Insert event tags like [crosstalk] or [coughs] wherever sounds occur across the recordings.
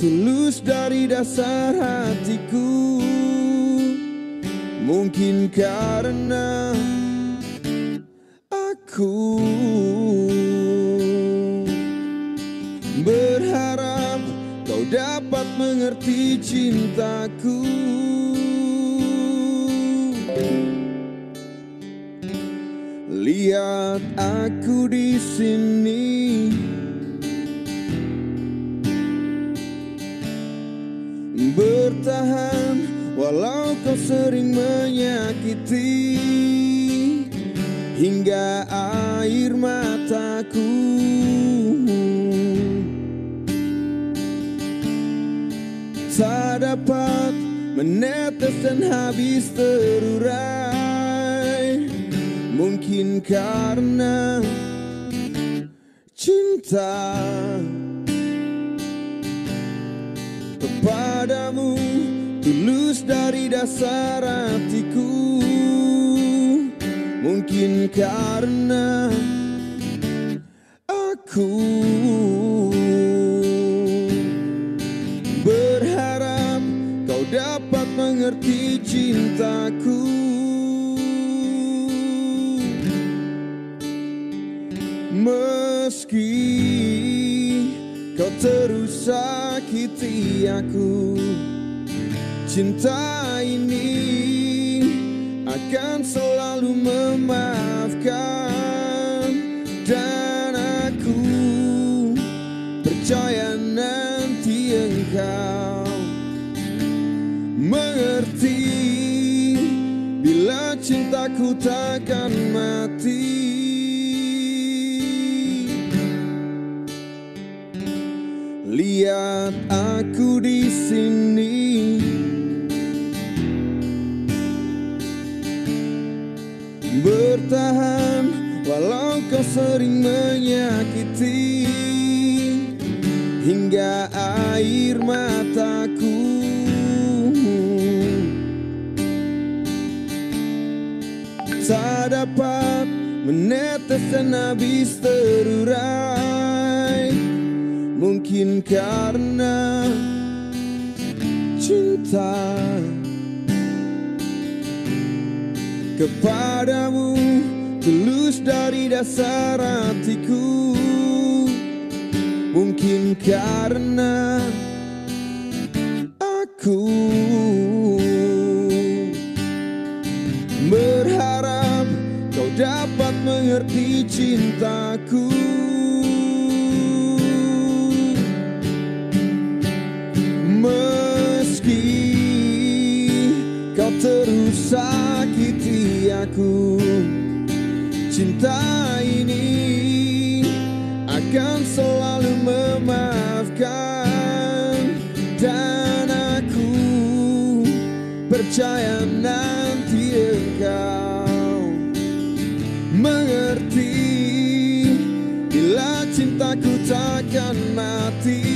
tulus dari dasar hatiku Mungkin karena aku Berharap kau dapat mengerti cintaku Lihat aku di sini. Tahan Walau kau sering menyakiti Hingga air mataku Tak dapat menetes dan habis terurai Mungkin karena cinta padamu Tulus dari dasar hatiku Mungkin karena Aku Berharap kau dapat mengerti cintaku Meski kau terus menyakiti aku Cinta ini akan selalu memaafkan Dan aku percaya nanti engkau mengerti Bila cintaku takkan mati lihat aku di sini. Bertahan walau kau sering menyakiti hingga air mataku tak dapat menetes dan habis terurai mungkin karena cinta kepadamu tulus dari dasar hatiku mungkin karena aku berharap kau dapat mengerti cinta percaya nanti engkau mengerti Bila cintaku takkan mati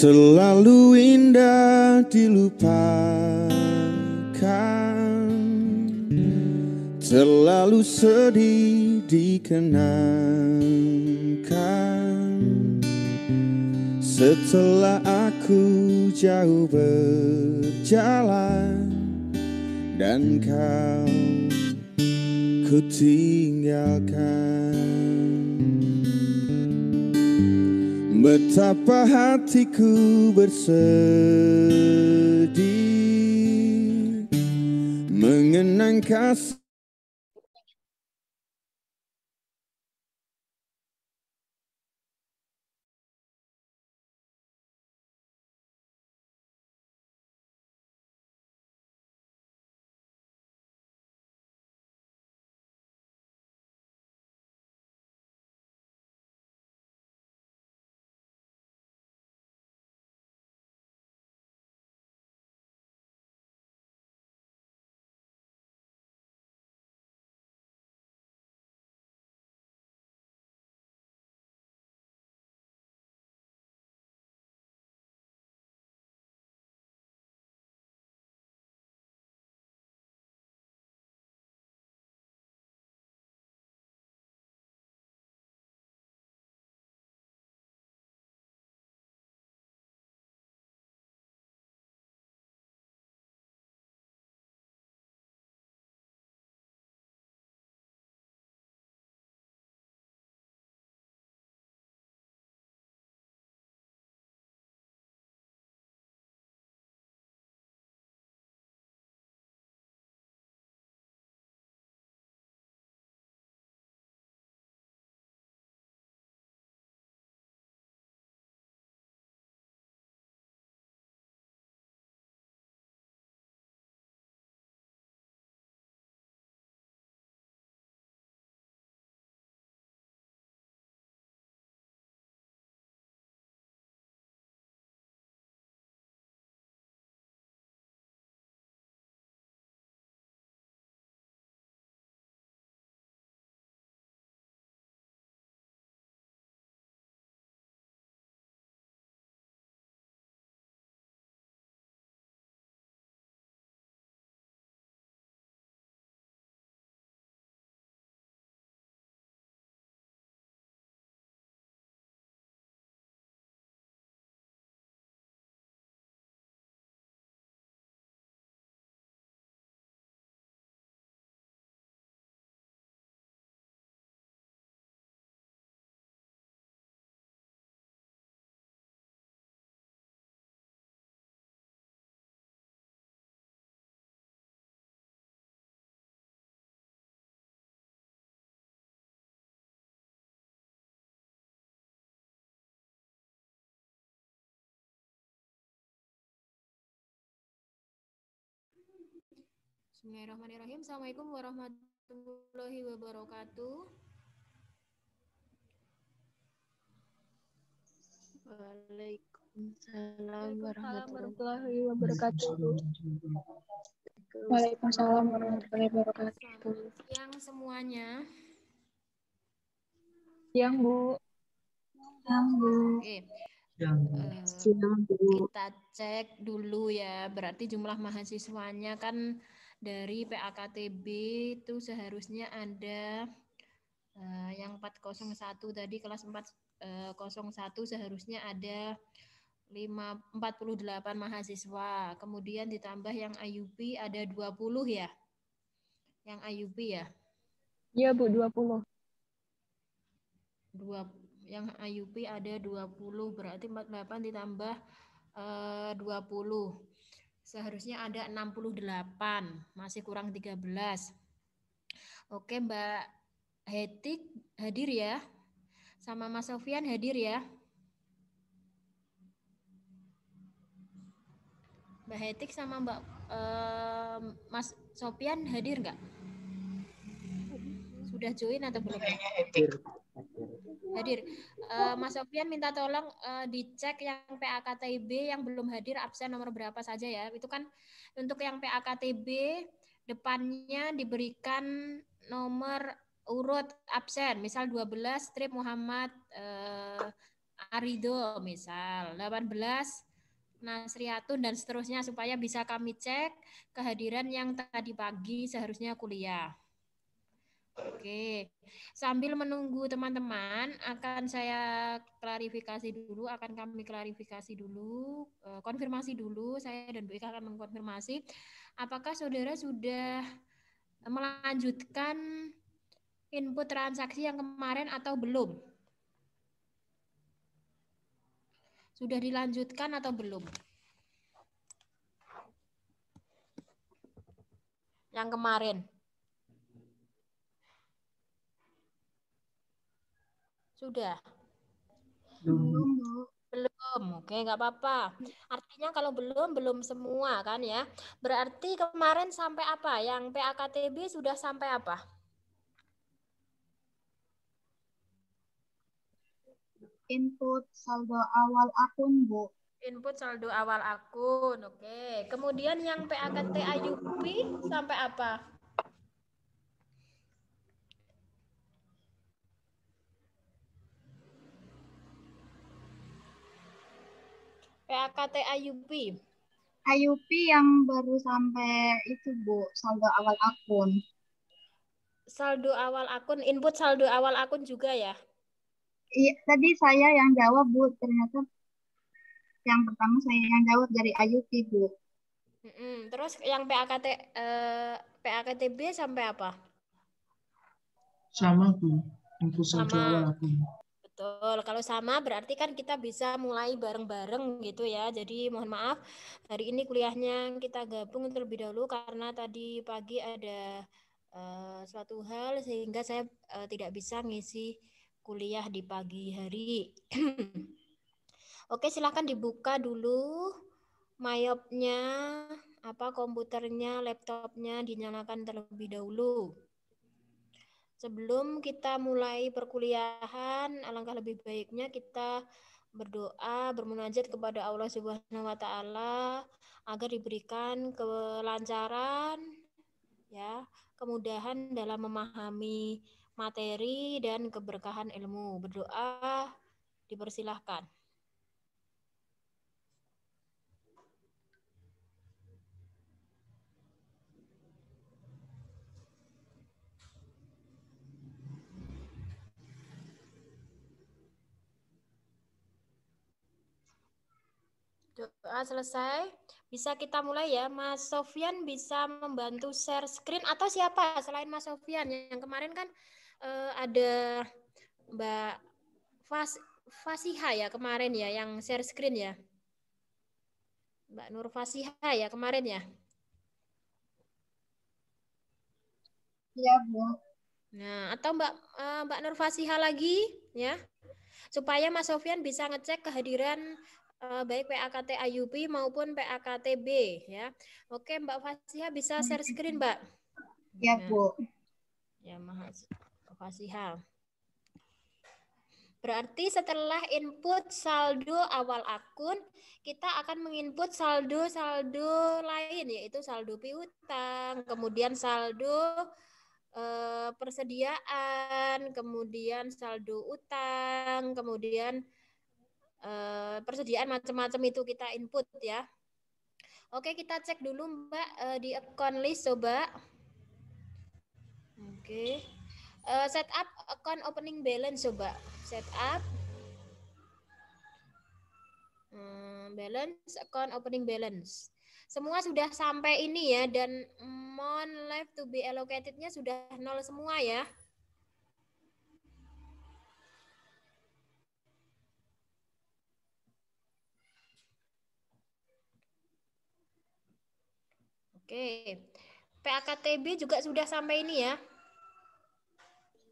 Selalu indah dilupakan Terlalu sedih dikenangkan Setelah aku jauh berjalan Dan kau ku tinggalkan Betapa hatiku bersedih Mengenang kasih Bismillahirrahmanirrahim. Assalamualaikum warahmatullahi wabarakatuh. Waalaikumsalam warahmatullahi wabarakatuh. Waalaikumsalam warahmatullahi wabarakatuh. Yang semuanya. Yang Bu. Yang Bu. Oke. Uh, Bu. Kita cek dulu ya. Berarti jumlah mahasiswanya kan dari PAKTB itu seharusnya ada uh, yang 401 tadi kelas 401 eh, seharusnya ada 5, 48 mahasiswa. Kemudian ditambah yang IUP ada 20 ya. Yang IUP ya. Iya, Bu, 20. Dua yang IUP ada 20 berarti 48 ditambah eh, 20. Seharusnya ada 68, masih kurang 13. Oke, Mbak Hetik hadir ya. Sama Mas Sofian hadir ya. Mbak Hetik sama Mbak Mas Sofian hadir nggak? Sudah join atau belum? hadir hadir. Uh, Mas Sofian minta tolong uh, dicek yang PAKTB yang belum hadir absen nomor berapa saja ya. Itu kan untuk yang PAKTB depannya diberikan nomor urut absen. Misal 12 strip Muhammad uh, Arido misal 18 Nasriatun dan seterusnya supaya bisa kami cek kehadiran yang tadi pagi seharusnya kuliah. Oke, sambil menunggu teman-teman, akan saya klarifikasi dulu, akan kami klarifikasi dulu, eh, konfirmasi dulu, saya dan Bu Ika akan mengkonfirmasi, apakah saudara sudah melanjutkan input transaksi yang kemarin atau belum? Sudah dilanjutkan atau belum? Yang kemarin. Sudah. Belum. Belum. Oke, nggak apa-apa. Artinya kalau belum belum semua kan ya. Berarti kemarin sampai apa? Yang PAKTB sudah sampai apa? Input saldo awal akun, Bu. Input saldo awal akun. Oke. Kemudian yang PAKT sampai apa? PAKT IUP. IUP yang baru sampai itu Bu, saldo awal akun. Saldo awal akun, input saldo awal akun juga ya? Iya, tadi saya yang jawab Bu, ternyata yang pertama saya yang jawab dari IUP Bu. Mm Terus yang PAKT eh, PAKTB sampai apa? Sama Bu, input saldo Sama. awal akun Betul. Kalau sama berarti kan kita bisa mulai bareng-bareng gitu ya. Jadi mohon maaf hari ini kuliahnya kita gabung terlebih dahulu karena tadi pagi ada uh, suatu hal sehingga saya uh, tidak bisa ngisi kuliah di pagi hari. [clears throat] Oke, silahkan dibuka dulu mayopnya, apa komputernya, laptopnya dinyalakan terlebih dahulu. Sebelum kita mulai perkuliahan, alangkah lebih baiknya kita berdoa, bermunajat kepada Allah Subhanahu wa taala agar diberikan kelancaran ya, kemudahan dalam memahami materi dan keberkahan ilmu. Berdoa dipersilahkan. Doa ah, selesai. Bisa kita mulai ya. Mas Sofian bisa membantu share screen atau siapa selain Mas Sofian yang kemarin kan uh, ada Mbak Fas Fasiha ya kemarin ya yang share screen ya. Mbak Nur Fasiha ya kemarin ya. Iya, Bu. Nah, atau Mbak eh, Mbak Nur Fasiha lagi ya. Supaya Mas Sofian bisa ngecek kehadiran Eh, baik PAKT AUP maupun PAKTB ya. Oke, Mbak Fasiha bisa share screen, Mbak. Iya, ya, Bu. Ya, Mbak Fasiha. Berarti setelah input saldo awal akun, kita akan menginput saldo-saldo lain, yaitu saldo piutang, kemudian saldo eh, persediaan, kemudian saldo utang, kemudian Eh, persediaan macam-macam itu kita input ya. Oke, kita cek dulu Mbak eh, di account list coba. Oke. Eh, setup account opening balance coba. Setup hmm, balance account opening balance semua sudah sampai ini ya dan mon left to be allocated-nya sudah nol semua ya. Oke. PAKTB juga sudah sampai ini ya?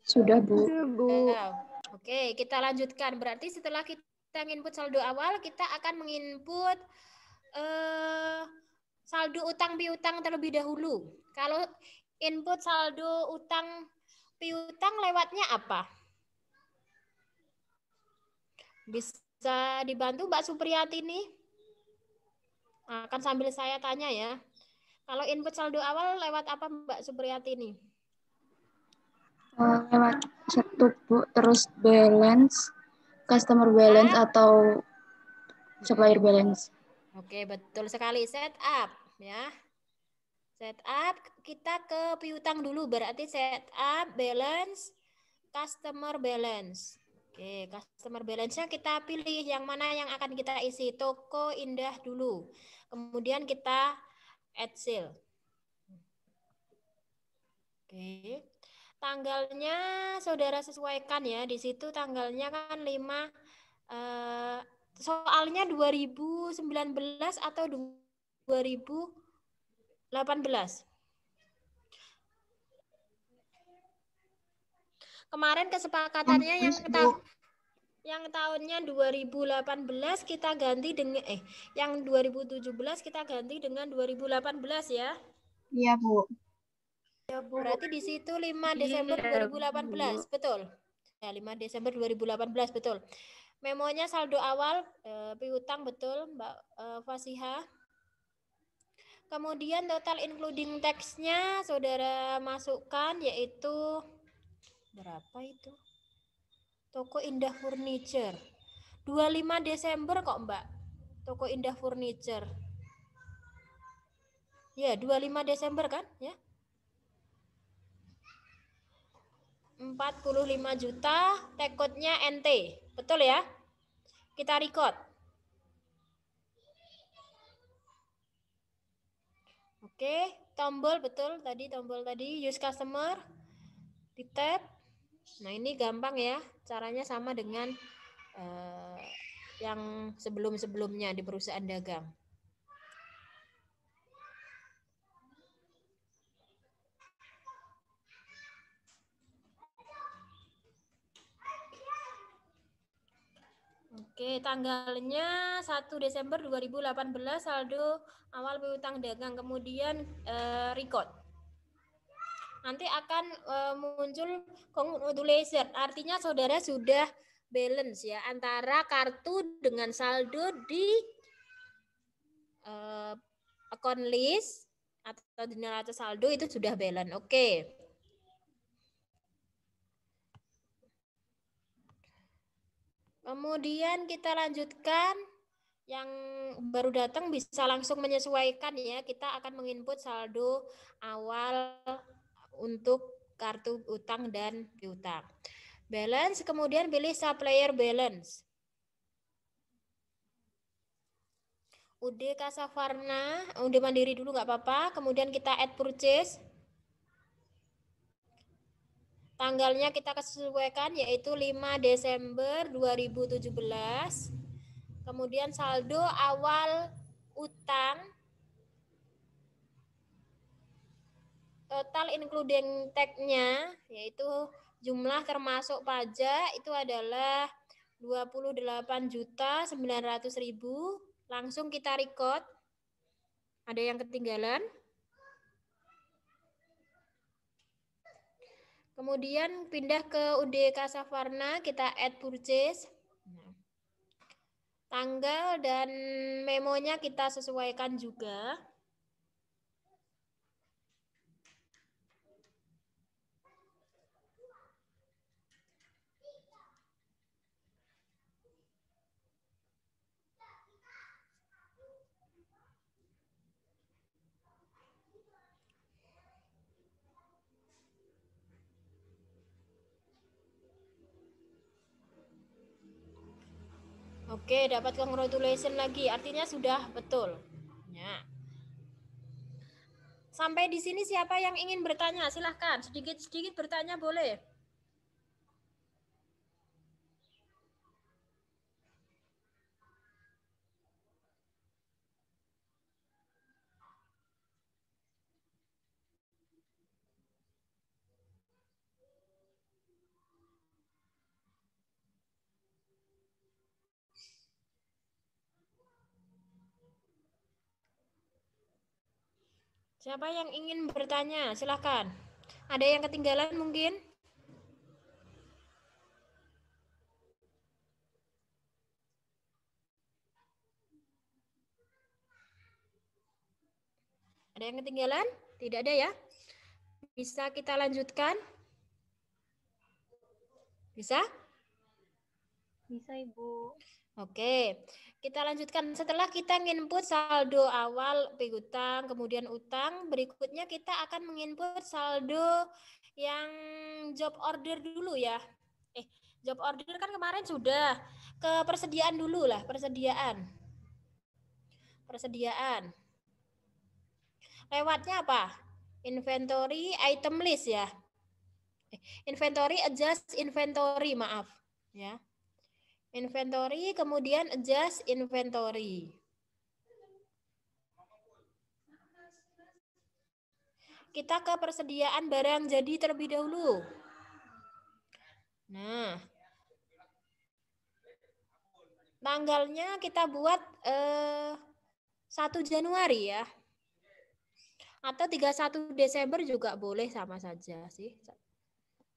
Sudah, Bu. Sudah, Bu. Oke, kita lanjutkan. Berarti setelah kita input saldo awal, kita akan menginput eh, saldo utang piutang terlebih dahulu. Kalau input saldo utang piutang lewatnya apa? Bisa dibantu Mbak Supriyati nih? Akan sambil saya tanya ya. Kalau input saldo awal lewat apa Mbak Supriyati ini? Eh, lewat satu Bu, terus balance, customer balance ah. atau supplier balance. Oke, betul sekali. Setup ya. Setup kita ke piutang dulu berarti setup balance customer balance. Oke, customer balance-nya kita pilih yang mana yang akan kita isi. Toko Indah dulu. Kemudian kita at sale. Oke. Tanggalnya saudara sesuaikan ya. Di situ tanggalnya kan 5 uh, eh, soalnya 2019 atau 2018. Kemarin kesepakatannya yang kita yang tahunnya 2018 kita ganti dengan eh yang 2017 kita ganti dengan 2018 ya. Iya, Bu. Ya, Bu. Berarti di situ 5 iya, Desember 2018, Bu. betul? Ya, 5 Desember 2018, betul. Memonya saldo awal eh, piutang betul, Mbak eh, Fasiha. Kemudian total including tax-nya saudara masukkan yaitu berapa itu? Toko Indah Furniture. 25 Desember kok, Mbak. Toko Indah Furniture. Ya, 25 Desember kan, ya? 45 juta, tekodnya NT. Betul ya? Kita record. Oke, tombol betul tadi tombol tadi use customer di tab Nah ini gampang ya, caranya sama dengan uh, yang sebelum-sebelumnya di perusahaan dagang. Oke, tanggalnya 1 Desember 2018 saldo awal piutang dagang, kemudian uh, record nanti akan uh, muncul laser Artinya saudara sudah balance ya antara kartu dengan saldo di uh, account list atau di neraca saldo itu sudah balance. Oke. Okay. Kemudian kita lanjutkan yang baru datang bisa langsung menyesuaikan ya. Kita akan menginput saldo awal untuk kartu utang dan piutang. Balance, kemudian pilih supplier balance. UD Kasavarna, UD Mandiri dulu nggak apa-apa. Kemudian kita add purchase. Tanggalnya kita kesesuaikan yaitu 5 Desember 2017. Kemudian saldo awal utang total including tag-nya yaitu jumlah termasuk pajak itu adalah 28.900.000 langsung kita record ada yang ketinggalan Kemudian pindah ke UDK Safarna, kita add purchase. Nah, tanggal dan memonya kita sesuaikan juga. Oke, dapat congratulation lagi. Artinya sudah betul. Ya. Sampai di sini siapa yang ingin bertanya? Silahkan, sedikit-sedikit bertanya boleh. Siapa yang ingin bertanya? Silahkan. Ada yang ketinggalan mungkin? Ada yang ketinggalan? Tidak ada ya? Bisa kita lanjutkan? Bisa? Bisa, Ibu. Oke, kita lanjutkan. Setelah kita nginput saldo awal piutang, kemudian utang, berikutnya kita akan menginput saldo yang job order dulu ya. Eh, job order kan kemarin sudah. Ke persediaan dulu lah, persediaan. Persediaan. Lewatnya apa? Inventory, item list ya. Eh, inventory, adjust inventory, maaf. Ya Inventory, kemudian adjust inventory. Kita ke persediaan barang jadi terlebih dahulu. Nah, tanggalnya kita buat eh, 1 Januari ya. Atau 31 Desember juga boleh sama saja sih.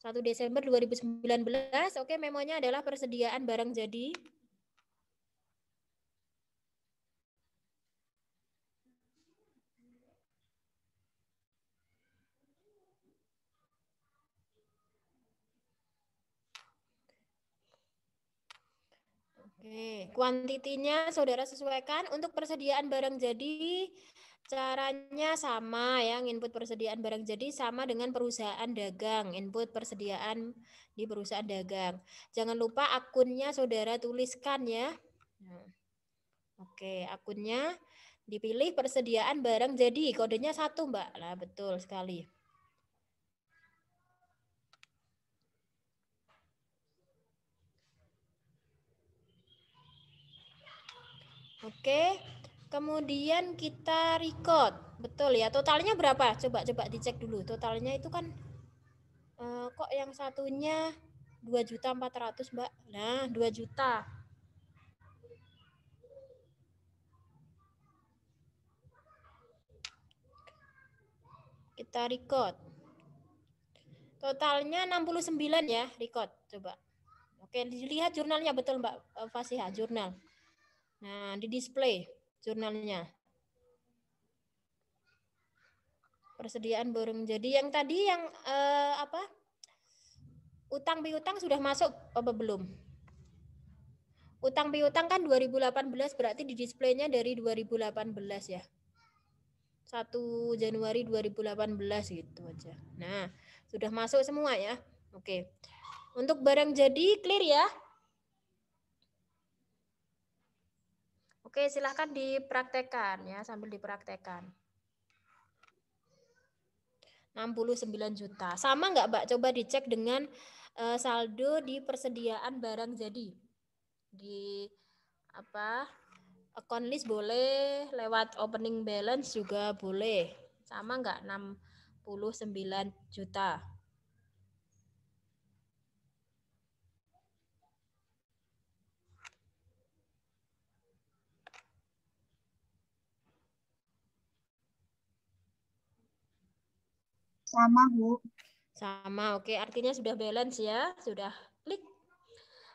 1 Desember 2019. Oke, memonya adalah persediaan barang jadi. Oke, kuantitinya saudara sesuaikan untuk persediaan barang jadi caranya sama yang input persediaan barang jadi sama dengan perusahaan dagang input persediaan di perusahaan dagang jangan lupa akunnya saudara tuliskan ya hmm. oke akunnya dipilih persediaan barang jadi kodenya satu mbak lah betul sekali oke Kemudian kita record. Betul ya. Totalnya berapa? Coba coba dicek dulu. Totalnya itu kan uh, kok yang satunya dua juta empat ratus Mbak. Nah, dua juta. Kita record. Totalnya 69 ya, record coba. Oke, dilihat jurnalnya betul Mbak Fasihah jurnal. Nah, di display jurnalnya. Persediaan borong. Jadi yang tadi yang eh, apa? Utang piutang sudah masuk apa belum? Utang piutang kan 2018 berarti di displaynya dari 2018 ya. 1 Januari 2018 gitu aja. Nah, sudah masuk semua ya. Oke. Untuk barang jadi clear ya. Oke, silahkan dipraktekkan ya, sambil dipraktekkan. 69 juta. Sama nggak Mbak? Coba dicek dengan uh, saldo di persediaan barang jadi. Di apa? Account list boleh, lewat opening balance juga boleh. Sama nggak 69 juta? Sama, Bu. Sama, oke. Artinya sudah balance ya. Sudah klik.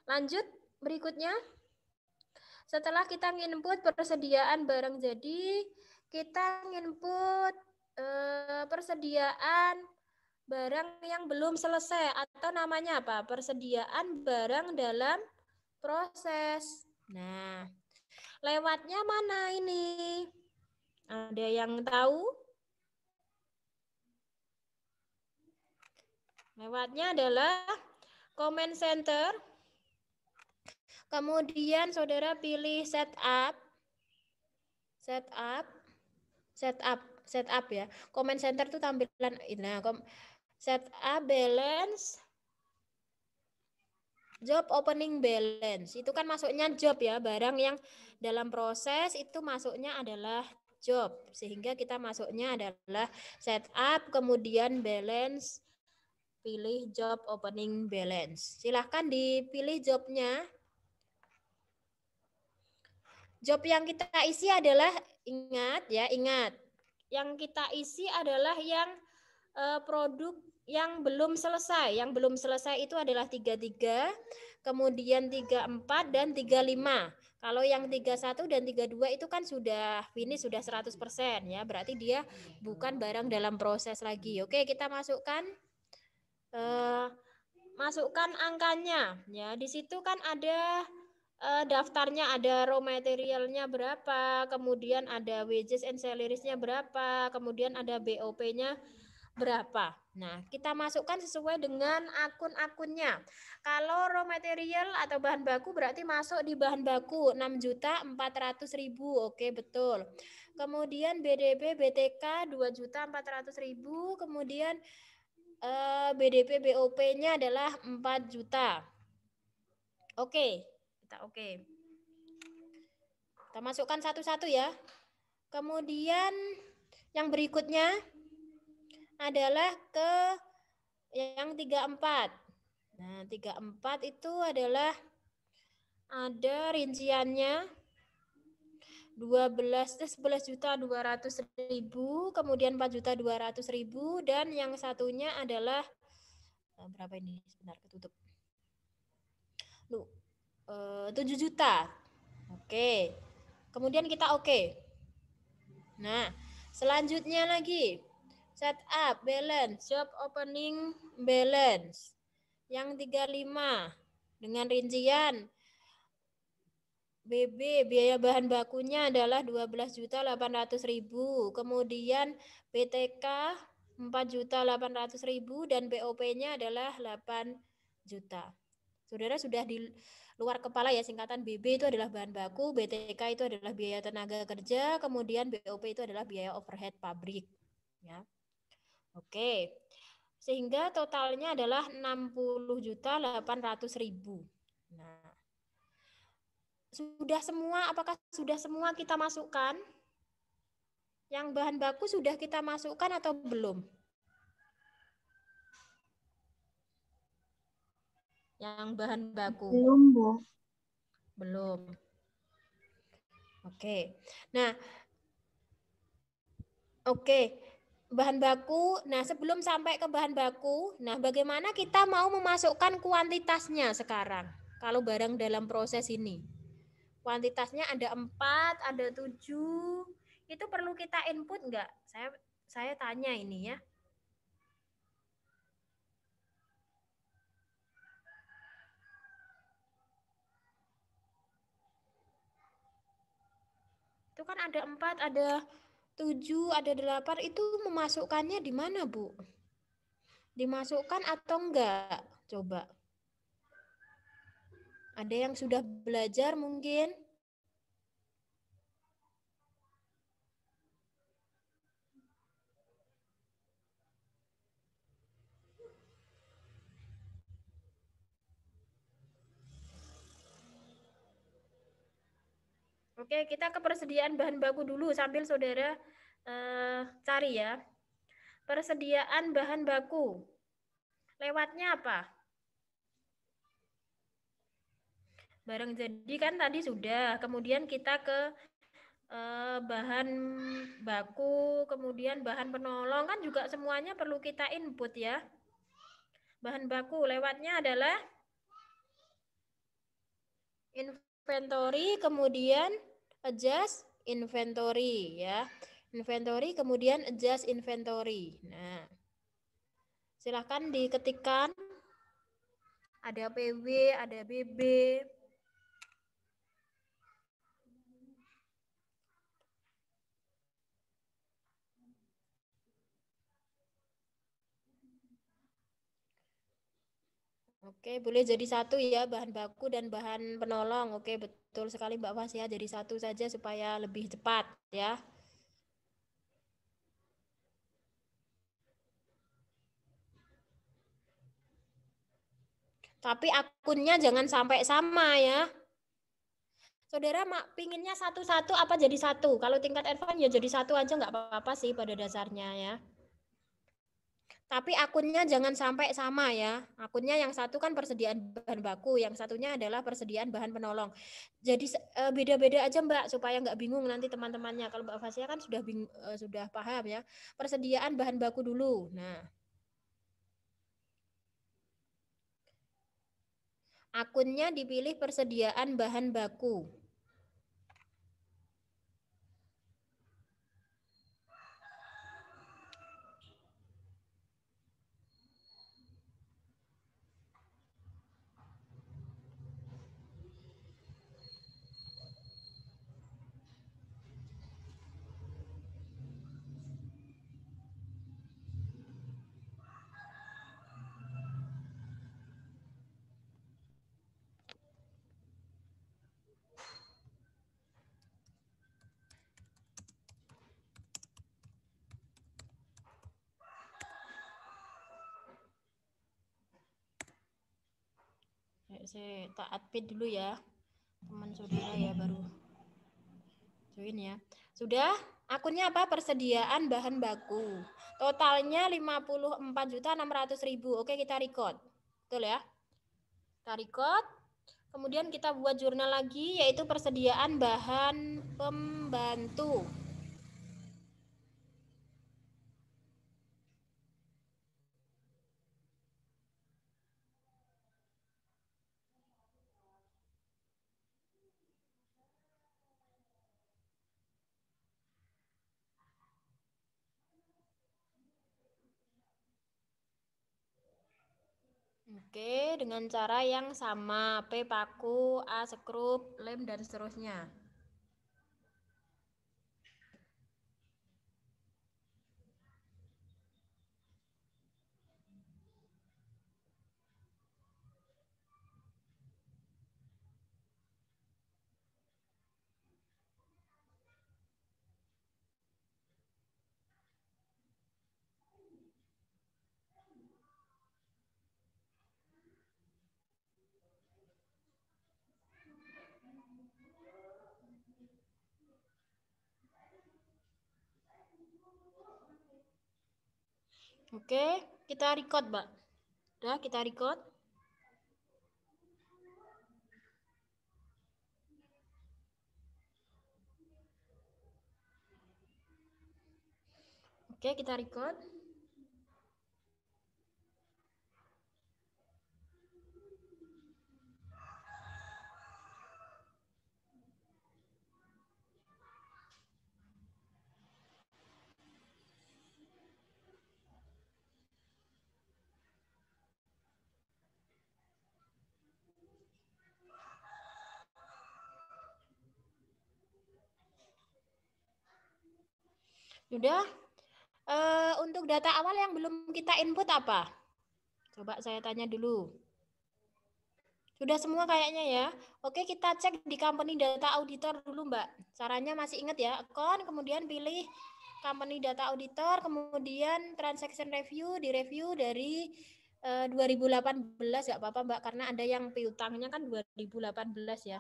Lanjut, berikutnya. Setelah kita nginput persediaan barang jadi, kita nginput eh, persediaan barang yang belum selesai atau namanya apa? Persediaan barang dalam proses. Nah, lewatnya mana ini? Ada yang tahu? Lewatnya adalah comment center. Kemudian saudara pilih setup. Setup. Setup. Setup ya. Comment center itu tampilan. Nah, setup balance. Job opening balance. Itu kan masuknya job ya. Barang yang dalam proses itu masuknya adalah job. Sehingga kita masuknya adalah setup, kemudian balance, pilih job opening balance. Silahkan dipilih jobnya. Job yang kita isi adalah ingat ya, ingat. Yang kita isi adalah yang eh, produk yang belum selesai. Yang belum selesai itu adalah 33, kemudian 34 dan 35. Kalau yang 31 dan 32 itu kan sudah finish sudah 100% ya. Berarti dia bukan barang dalam proses lagi. Oke, kita masukkan eh, masukkan angkanya. Ya, di situ kan ada eh, daftarnya, ada raw materialnya berapa, kemudian ada wages and salariesnya berapa, kemudian ada BOP-nya berapa. Nah, kita masukkan sesuai dengan akun-akunnya. Kalau raw material atau bahan baku berarti masuk di bahan baku 6 juta 400 ribu. Oke, betul. Kemudian BDB, BTK 2 juta 400 ribu. Kemudian eh, BDP BOP-nya adalah 4 juta. Oke, okay. kita oke. Okay. Kita masukkan satu-satu ya. Kemudian yang berikutnya adalah ke yang 34. Nah, 34 itu adalah ada rinciannya 12 eh, 11 juta 200 ribu, kemudian 4 juta 200 ribu, dan yang satunya adalah eh, berapa ini sebentar ketutup. Lu, eh, 7 juta. Oke. Kemudian kita oke. Okay. Nah, selanjutnya lagi set up balance job opening balance yang 35 dengan rincian BB biaya bahan bakunya adalah 12.800.000, kemudian BTK 4.800.000 dan BOP-nya adalah 8 juta. Saudara sudah di luar kepala ya singkatan BB itu adalah bahan baku, BTK itu adalah biaya tenaga kerja, kemudian BOP itu adalah biaya overhead pabrik ya. Oke. Sehingga totalnya adalah 60.800.000. Nah, sudah semua, apakah sudah semua kita masukkan? Yang bahan baku sudah kita masukkan atau belum? Yang bahan baku. Belum, Bu. Belum. Oke. Nah, oke bahan baku. Nah, sebelum sampai ke bahan baku, nah bagaimana kita mau memasukkan kuantitasnya sekarang kalau barang dalam proses ini? kuantitasnya ada empat, ada tujuh. Itu perlu kita input enggak? Saya saya tanya ini ya. Itu kan ada empat, ada tujuh, ada delapan. Itu memasukkannya di mana, Bu? Dimasukkan atau enggak? Coba. Ada yang sudah belajar mungkin? Oke, kita ke persediaan bahan baku dulu sambil saudara eh, cari ya. Persediaan bahan baku. Lewatnya apa? barang jadi kan tadi sudah. Kemudian kita ke eh, bahan baku, kemudian bahan penolong kan juga semuanya perlu kita input ya. Bahan baku lewatnya adalah inventory, kemudian adjust inventory ya. Inventory kemudian adjust inventory. Nah, silahkan diketikkan ada PW, ada BB, Oke, boleh jadi satu ya bahan baku dan bahan penolong. Oke, betul sekali Mbak Fas ya. Jadi satu saja supaya lebih cepat ya. Tapi akunnya jangan sampai sama ya. Saudara mak pinginnya satu-satu apa jadi satu? Kalau tingkat advance ya jadi satu aja nggak apa-apa sih pada dasarnya ya tapi akunnya jangan sampai sama ya. Akunnya yang satu kan persediaan bahan baku, yang satunya adalah persediaan bahan penolong. Jadi e, beda-beda aja Mbak supaya nggak bingung nanti teman-temannya. Kalau Mbak Fasya kan sudah bing, e, sudah paham ya. Persediaan bahan baku dulu. Nah. Akunnya dipilih persediaan bahan baku. kita admin dulu ya teman saudara ya baru join ya sudah akunnya apa persediaan bahan baku totalnya juta ribu oke kita record betul ya kita record kemudian kita buat jurnal lagi yaitu persediaan bahan pembantu Oke, dengan cara yang sama, P paku, A sekrup, lem, dan seterusnya. Oke, kita record, Mbak. Udah, kita record. Oke, kita record. Sudah? Uh, untuk data awal yang belum kita input apa? Coba saya tanya dulu. Sudah semua kayaknya ya. Oke, kita cek di company data auditor dulu, Mbak. Caranya masih ingat ya, account, kemudian pilih company data auditor, kemudian transaction review, di review dari eh, 2018, nggak apa-apa, Mbak, karena ada yang piutangnya kan 2018 ya.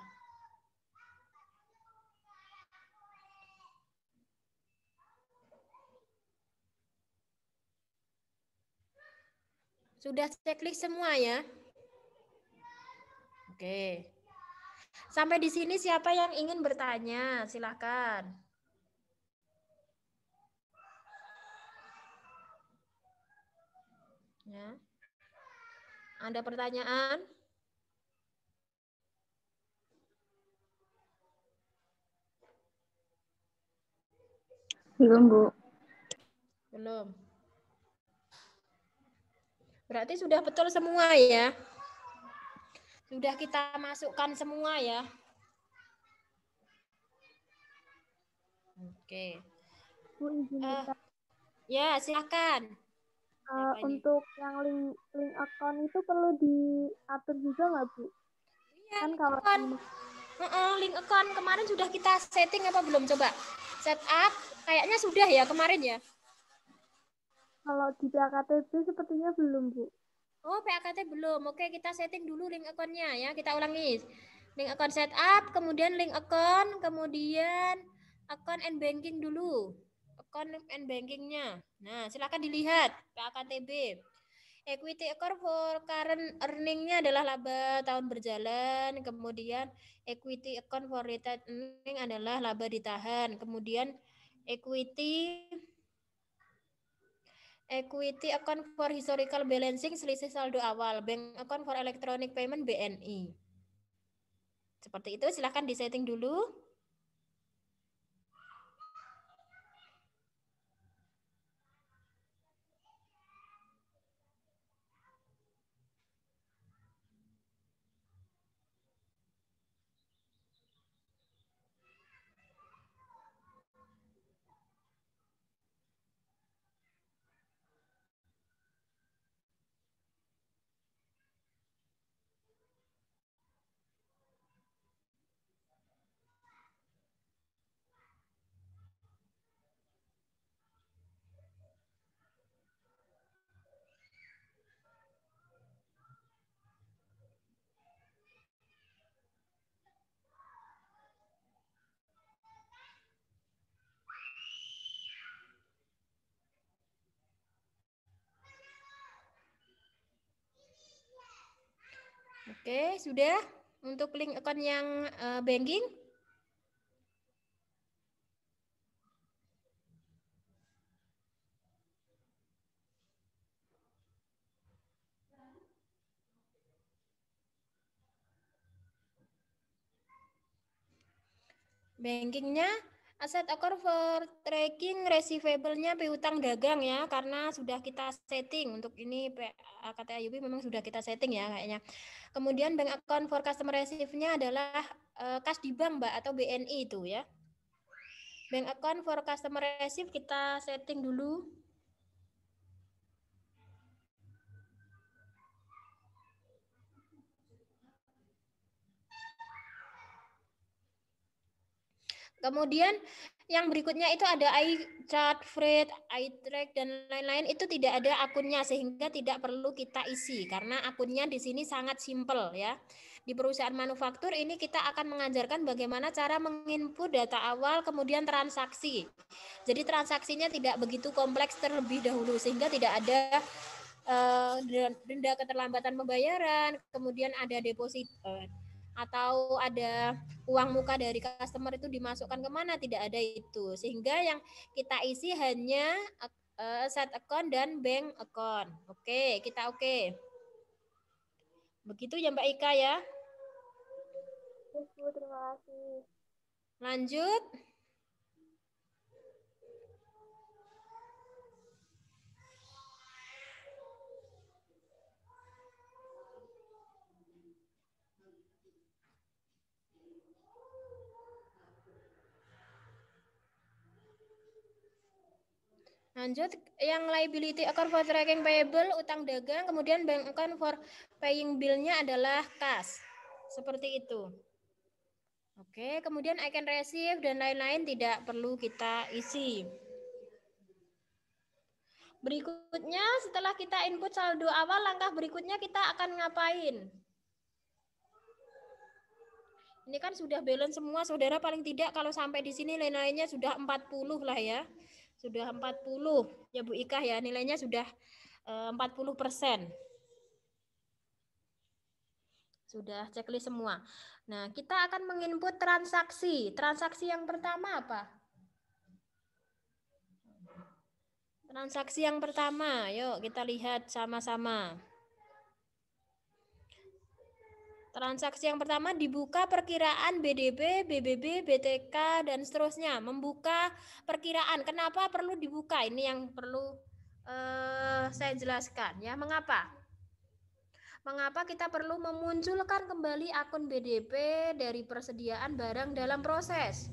Sudah checklist semua ya? Oke. Sampai di sini siapa yang ingin bertanya? Silahkan. Ya. Ada pertanyaan? Belum, Bu. Belum. Berarti sudah betul semua ya. Sudah kita masukkan semua ya. Oke. Uh, ya, silakan. Uh, untuk yang link link account itu perlu diatur juga nggak bu? Iya, kan kalau account. Uh -uh, link account kemarin sudah kita setting apa belum coba? Set up kayaknya sudah ya kemarin ya. Kalau di PAKTB sepertinya belum, Bu. Oh, PAKT belum. Oke, kita setting dulu link akunnya ya. Kita ulangi. Link akun setup, kemudian link akun, kemudian akun and banking dulu. Akun and bankingnya. Nah, silakan dilihat PAKTB. Equity account for current earningnya adalah laba tahun berjalan. Kemudian equity account for retained earning adalah laba ditahan. Kemudian equity Equity account for historical balancing selisih saldo awal. Bank account for electronic payment BNI. Seperti itu silahkan setting dulu. Oke, sudah untuk link account yang uh, banking? Bankingnya Aset for tracking receivable-nya piutang dagang ya karena sudah kita setting untuk ini kata Ayubi memang sudah kita setting ya kayaknya. Kemudian bank account for customer receive-nya adalah uh, eh, kas di bank Mbak atau BNI itu ya. Bank account for customer receive kita setting dulu Kemudian yang berikutnya itu ada iChat, Fred, iTrack, dan lain-lain itu tidak ada akunnya sehingga tidak perlu kita isi karena akunnya di sini sangat simple ya. Di perusahaan manufaktur ini kita akan mengajarkan bagaimana cara menginput data awal kemudian transaksi. Jadi transaksinya tidak begitu kompleks terlebih dahulu sehingga tidak ada uh, denda keterlambatan pembayaran, kemudian ada deposit atau ada uang muka dari customer itu dimasukkan kemana tidak ada itu sehingga yang kita isi hanya eh, set account dan bank account oke okay, kita oke okay. begitu ya Mbak Ika ya terima kasih lanjut Lanjut, yang liability account for tracking payable, utang dagang, kemudian bank account for paying bill-nya adalah kas. Seperti itu. Oke, kemudian I can receive dan lain-lain tidak perlu kita isi. Berikutnya setelah kita input saldo awal, langkah berikutnya kita akan ngapain? Ini kan sudah balance semua, saudara paling tidak kalau sampai di sini lain-lainnya sudah 40 lah ya sudah 40 ya Bu Ika ya nilainya sudah 40 eh, persen sudah checklist semua. Nah, kita akan menginput transaksi. Transaksi yang pertama apa? Transaksi yang pertama, yuk kita lihat sama-sama. Transaksi yang pertama dibuka perkiraan BDB, BBB, BTK dan seterusnya. Membuka perkiraan. Kenapa perlu dibuka? Ini yang perlu eh, saya jelaskan ya. Mengapa? Mengapa kita perlu memunculkan kembali akun BDP dari persediaan barang dalam proses?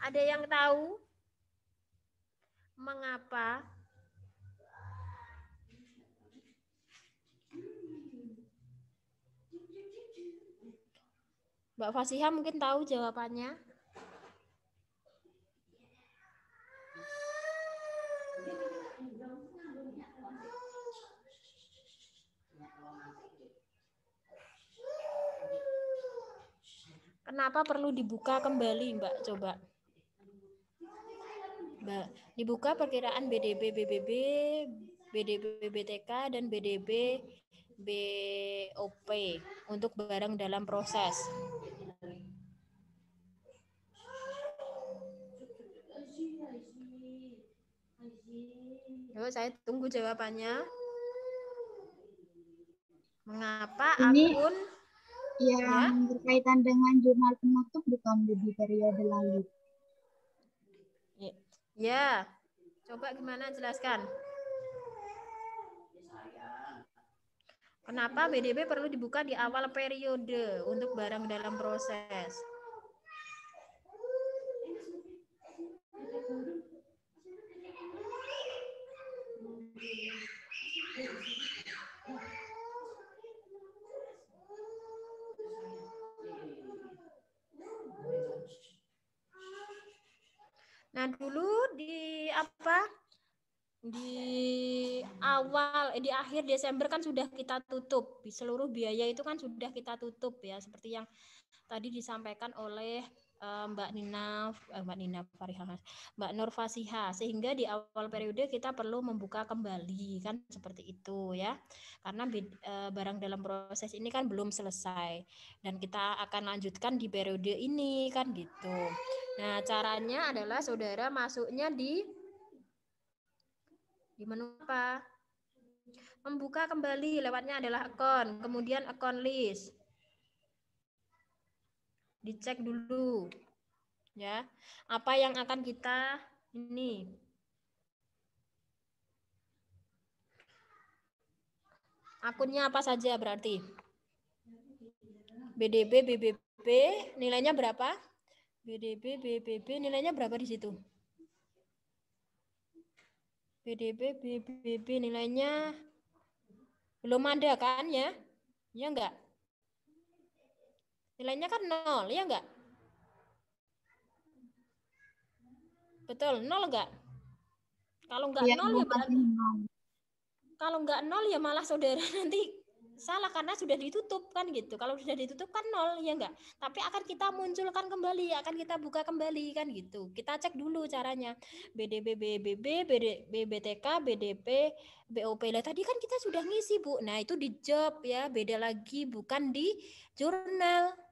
Ada yang tahu? mengapa Mbak Fasiha mungkin tahu jawabannya. Kenapa perlu dibuka kembali, Mbak? Coba dibuka perkiraan BDB BBB, BDB BTK dan BDB BOP untuk barang dalam proses. Yo, saya tunggu jawabannya. Mengapa Ini akun yang ya? berkaitan dengan jurnal penutup bukan di periode lalu? Ya, coba gimana jelaskan. Kenapa BDB perlu dibuka di awal periode untuk barang dalam proses? Yeah. Nah, dulu di apa? Di awal eh, di akhir Desember kan sudah kita tutup. Di Seluruh biaya itu kan sudah kita tutup ya, seperti yang tadi disampaikan oleh Eh, Mbak Nina, eh, Mbak Nina Farihah Mbak Nur Fasiha, sehingga di awal periode kita perlu membuka kembali kan seperti itu ya, karena eh, barang dalam proses ini kan belum selesai dan kita akan lanjutkan di periode ini kan gitu. Nah caranya adalah saudara masuknya di di menu apa? Membuka kembali lewatnya adalah account, kemudian account list dicek dulu ya apa yang akan kita ini akunnya apa saja berarti BDB BBB nilainya berapa BDB BBB nilainya berapa di situ BDB BBB nilainya belum ada kan ya ya enggak Nilainya kan nol, ya enggak? Betul, nol enggak? Kalau enggak ya, nol ya malah kalau enggak nol ya malah saudara [laughs] nanti salah karena sudah ditutup kan gitu. Kalau sudah ditutup kan nol ya enggak. Tapi akan kita munculkan kembali, akan kita buka kembali kan gitu. Kita cek dulu caranya. BDB, BBB, BD, BBTK, BDP, BOP. Lah tadi kan kita sudah ngisi, Bu. Nah, itu di job ya, beda lagi bukan di jurnal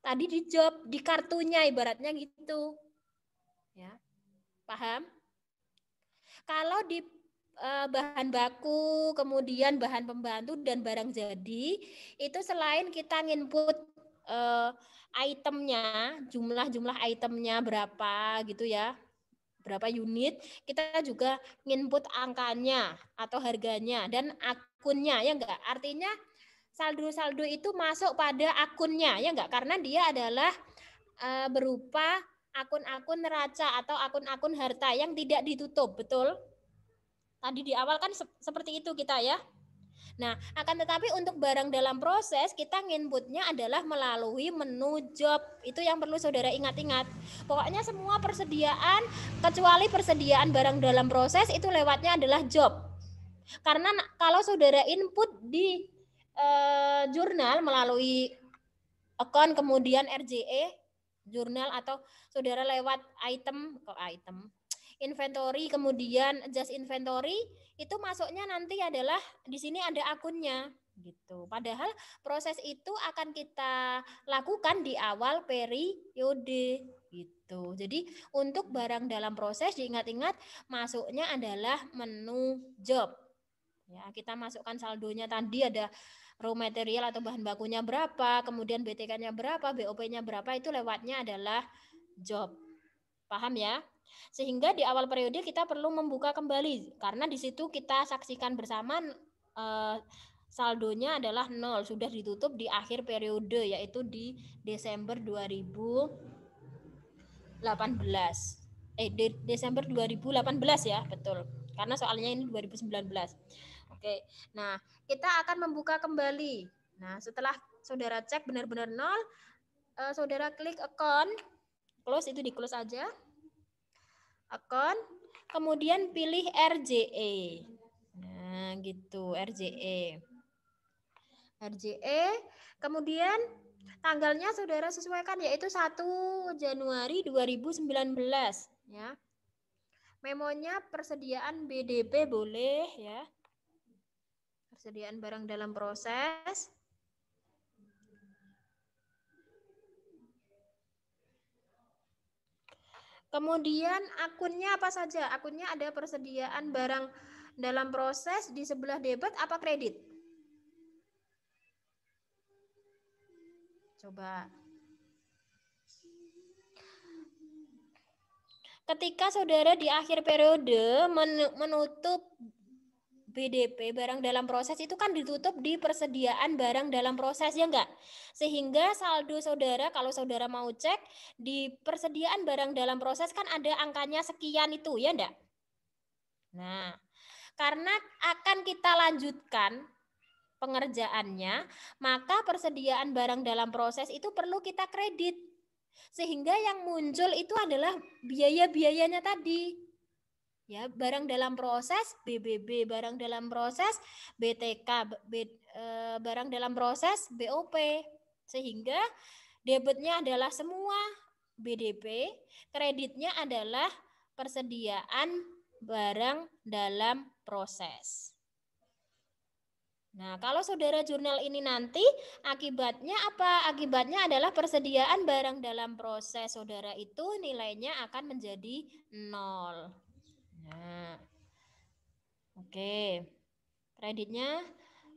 tadi di job di kartunya ibaratnya gitu ya paham kalau di eh, bahan baku kemudian bahan pembantu dan barang jadi itu selain kita nginput eh, itemnya jumlah-jumlah itemnya berapa gitu ya berapa unit kita juga nginput angkanya atau harganya dan akunnya ya enggak artinya saldo-saldo itu masuk pada akunnya ya enggak karena dia adalah uh, berupa akun-akun neraca atau akun-akun harta yang tidak ditutup, betul? Tadi di awal kan se seperti itu kita ya. Nah, akan tetapi untuk barang dalam proses kita nginputnya adalah melalui menu job. Itu yang perlu Saudara ingat-ingat. Pokoknya semua persediaan kecuali persediaan barang dalam proses itu lewatnya adalah job. Karena kalau Saudara input di eh, jurnal melalui akun kemudian RJE jurnal atau saudara lewat item kok item inventory kemudian just inventory itu masuknya nanti adalah di sini ada akunnya gitu. Padahal proses itu akan kita lakukan di awal periode gitu. Jadi untuk barang dalam proses diingat-ingat masuknya adalah menu job. Ya, kita masukkan saldonya tadi ada raw material atau bahan bakunya berapa, kemudian BTK-nya berapa, BOP-nya berapa, itu lewatnya adalah job. Paham ya? Sehingga di awal periode kita perlu membuka kembali, karena di situ kita saksikan bersama eh, saldonya adalah nol sudah ditutup di akhir periode yaitu di Desember 2018 eh De Desember 2018 ya betul karena soalnya ini 2019 Oke. Nah, kita akan membuka kembali. Nah, setelah saudara cek benar-benar nol, eh, saudara klik account, close itu di close aja. Account, kemudian pilih RJE. Nah, gitu, RJE. RJE, kemudian tanggalnya saudara sesuaikan yaitu 1 Januari 2019 ya. Memonya persediaan BDP boleh ya persediaan barang dalam proses, Kemudian akunnya apa saja? Akunnya ada persediaan barang dalam proses di sebelah debit apa kredit? Coba. Ketika saudara di akhir periode menutup BDP barang dalam proses itu kan ditutup di persediaan barang dalam proses ya enggak? Sehingga saldo saudara kalau saudara mau cek di persediaan barang dalam proses kan ada angkanya sekian itu ya enggak? Nah, karena akan kita lanjutkan pengerjaannya, maka persediaan barang dalam proses itu perlu kita kredit. Sehingga yang muncul itu adalah biaya-biayanya tadi ya barang dalam proses BBB barang dalam proses BTK B, e, barang dalam proses BOP sehingga debitnya adalah semua BDP kreditnya adalah persediaan barang dalam proses Nah, kalau saudara jurnal ini nanti akibatnya apa? Akibatnya adalah persediaan barang dalam proses saudara itu nilainya akan menjadi nol. Nah, oke. Kreditnya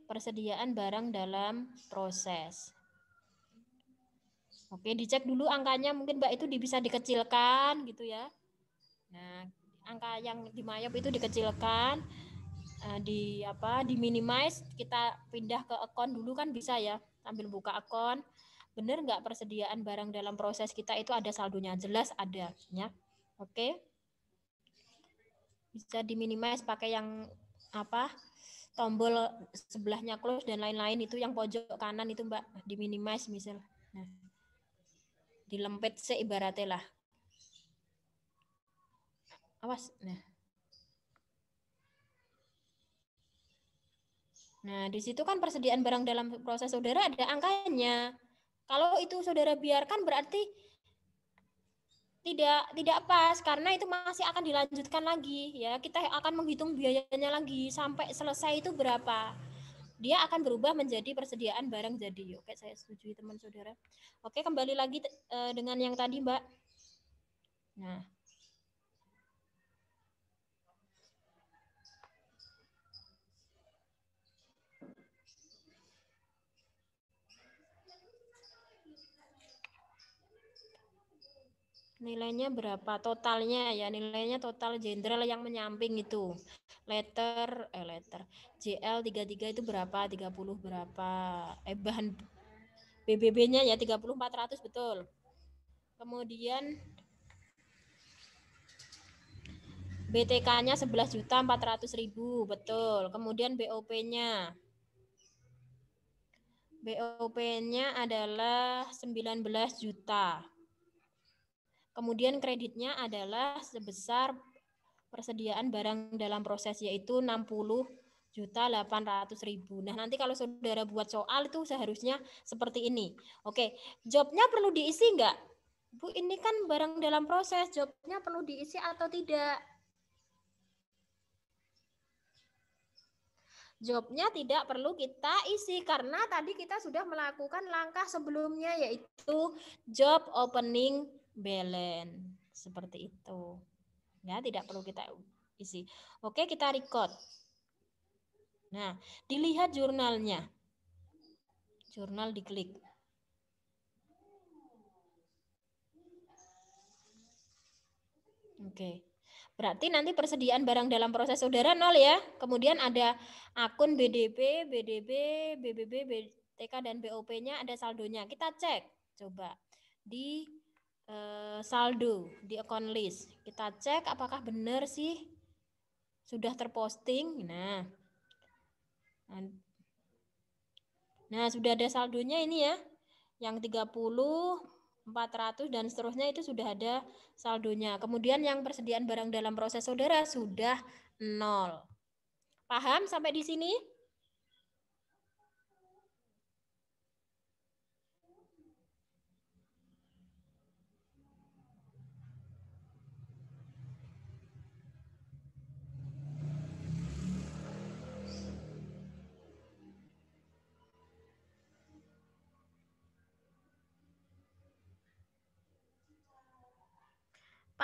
persediaan barang dalam proses. Oke, dicek dulu angkanya. Mungkin Mbak itu bisa dikecilkan gitu ya. Nah, angka yang di mayop itu dikecilkan eh, di apa di minimize kita pindah ke akun dulu kan bisa ya sambil buka akun bener nggak persediaan barang dalam proses kita itu ada saldonya jelas ada ya oke okay bisa diminimais pakai yang apa tombol sebelahnya close dan lain-lain itu yang pojok kanan itu mbak diminimais misal nah dilempet seibaratnya lah awas nah Nah, di situ kan persediaan barang dalam proses saudara ada angkanya. Kalau itu saudara biarkan berarti tidak tidak pas karena itu masih akan dilanjutkan lagi ya kita akan menghitung biayanya lagi sampai selesai itu berapa dia akan berubah menjadi persediaan barang jadi oke saya setuju teman saudara oke kembali lagi eh, dengan yang tadi mbak nah nilainya berapa totalnya ya nilainya total jenderal yang menyamping itu letter eh letter JL 33 itu berapa 30 berapa eh bahan BBB-nya ya ratus betul kemudian BTK-nya 11 juta 400 ribu betul kemudian BOP-nya BOP-nya adalah 19 juta Kemudian kreditnya adalah sebesar persediaan barang dalam proses yaitu 60 juta 800 ribu. Nah nanti kalau saudara buat soal itu seharusnya seperti ini. Oke, jobnya perlu diisi enggak? Bu ini kan barang dalam proses, jobnya perlu diisi atau tidak? jobnya tidak perlu kita isi karena tadi kita sudah melakukan langkah sebelumnya yaitu job opening balance seperti itu. Ya, tidak perlu kita isi. Oke, kita record. Nah, dilihat jurnalnya. Jurnal diklik. Oke. Berarti nanti persediaan barang dalam proses saudara nol ya. Kemudian ada akun BDP, BDB, BBB, BTK, dan BOP-nya ada saldonya. Kita cek. Coba di uh, saldo di account list. Kita cek apakah benar sih sudah terposting. Nah. Nah, sudah ada saldonya ini ya. Yang 30 400 dan seterusnya itu sudah ada saldonya. Kemudian yang persediaan barang dalam proses saudara sudah nol. Paham sampai di sini?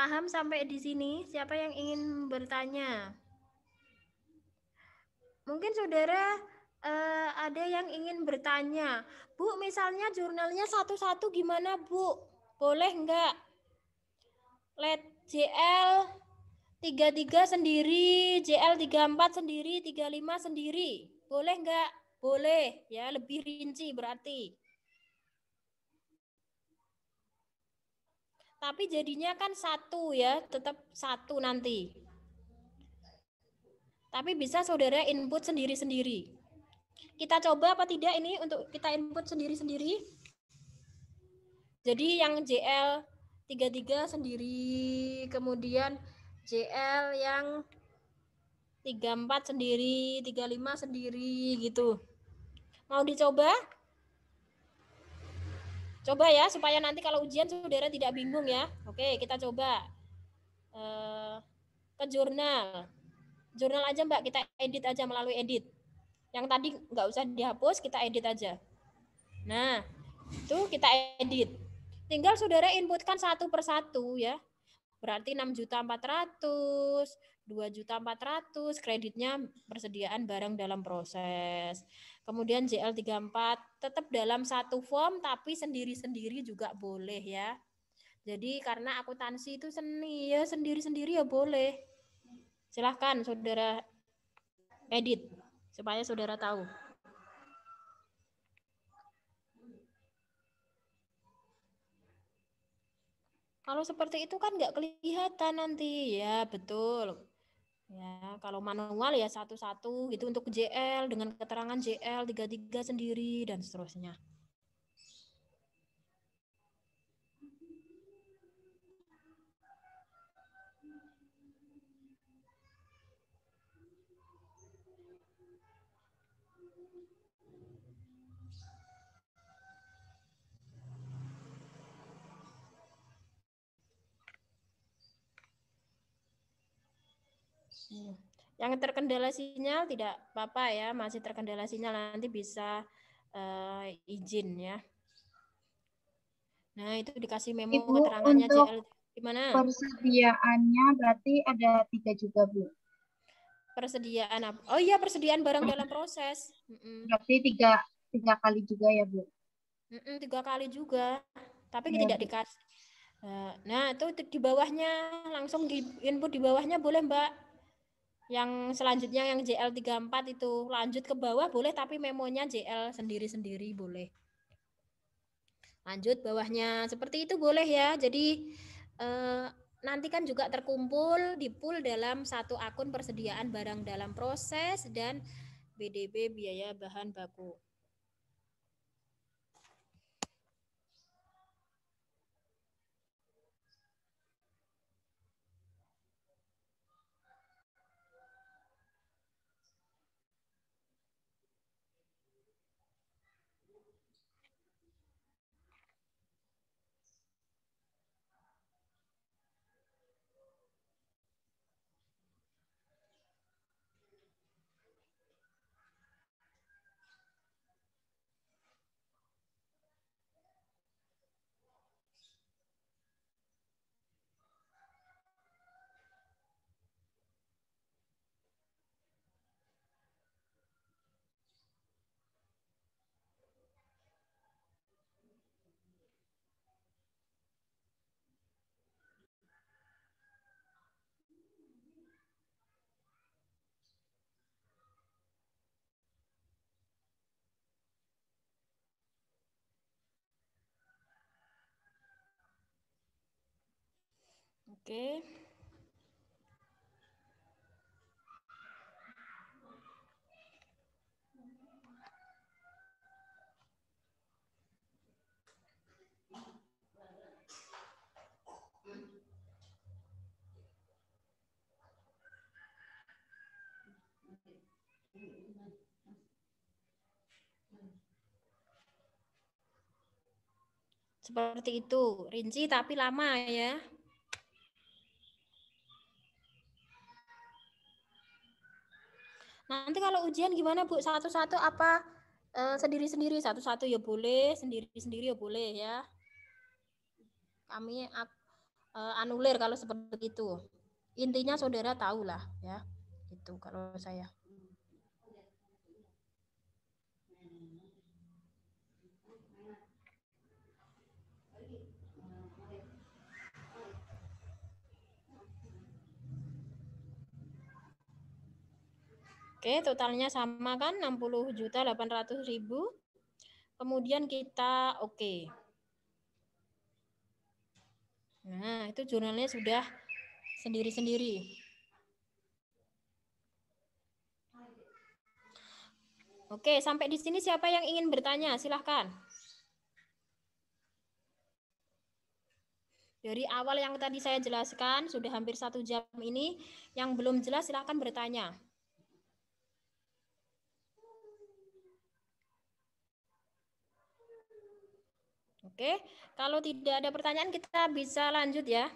Paham sampai di sini? Siapa yang ingin bertanya? Mungkin saudara eh, ada yang ingin bertanya. Bu, misalnya jurnalnya satu-satu gimana, Bu? Boleh enggak? Let JL 33 sendiri, JL 34 sendiri, 35 sendiri. Boleh enggak? Boleh ya, lebih rinci berarti. Tapi jadinya kan satu ya, tetap satu nanti. Tapi bisa saudara input sendiri-sendiri. Kita coba apa tidak ini untuk kita input sendiri-sendiri? Jadi yang JL 33 sendiri, kemudian JL yang 34 sendiri, 35 sendiri gitu. Mau dicoba? Coba ya supaya nanti kalau ujian saudara tidak bingung ya. Oke, kita coba. Eh, ke jurnal. Jurnal aja Mbak, kita edit aja melalui edit. Yang tadi nggak usah dihapus, kita edit aja. Nah, itu kita edit. Tinggal saudara inputkan satu persatu ya. Berarti 6 juta 400, 2 juta 400 kreditnya persediaan barang dalam proses. Kemudian JL34 tetap dalam satu form tapi sendiri-sendiri juga boleh ya. Jadi karena akuntansi itu seni ya sendiri-sendiri ya boleh. Silahkan saudara edit supaya saudara tahu. Kalau seperti itu kan nggak kelihatan nanti. Ya, betul. Ya, kalau manual ya satu-satu gitu untuk JL dengan keterangan JL 33 sendiri dan seterusnya. Hmm. Yang terkendala sinyal tidak apa-apa ya, masih terkendala sinyal nanti bisa uh, izin ya. Nah, itu dikasih memo Ibu, keterangannya untuk JL gimana? Persediaannya berarti ada tiga juga, Bu. Persediaan apa? Oh iya, persediaan barang dalam proses. Berarti tiga, tiga kali juga ya, Bu? tiga kali juga. Tapi ya, tidak dikasih. Eh, nah, itu di bawahnya langsung di input di bawahnya boleh, Mbak yang selanjutnya yang JL34 itu lanjut ke bawah boleh tapi memonya JL sendiri-sendiri boleh. Lanjut bawahnya seperti itu boleh ya. Jadi eh, nanti kan juga terkumpul di pool dalam satu akun persediaan barang dalam proses dan BDB biaya bahan baku. Oke. Seperti itu, rinci tapi lama ya. Nanti kalau ujian gimana Bu? Satu-satu apa eh, sendiri-sendiri? Uh, Satu-satu ya boleh, sendiri-sendiri ya boleh ya. Kami uh, anulir kalau seperti itu. Intinya saudara tahulah ya. Itu kalau saya. Oke, totalnya sama kan 60 juta 800 ribu. Kemudian kita oke. Okay. Nah, itu jurnalnya sudah sendiri-sendiri. Oke, sampai di sini siapa yang ingin bertanya? Silahkan. Dari awal yang tadi saya jelaskan, sudah hampir satu jam ini, yang belum jelas silahkan bertanya. Oke, kalau tidak ada pertanyaan kita bisa lanjut ya.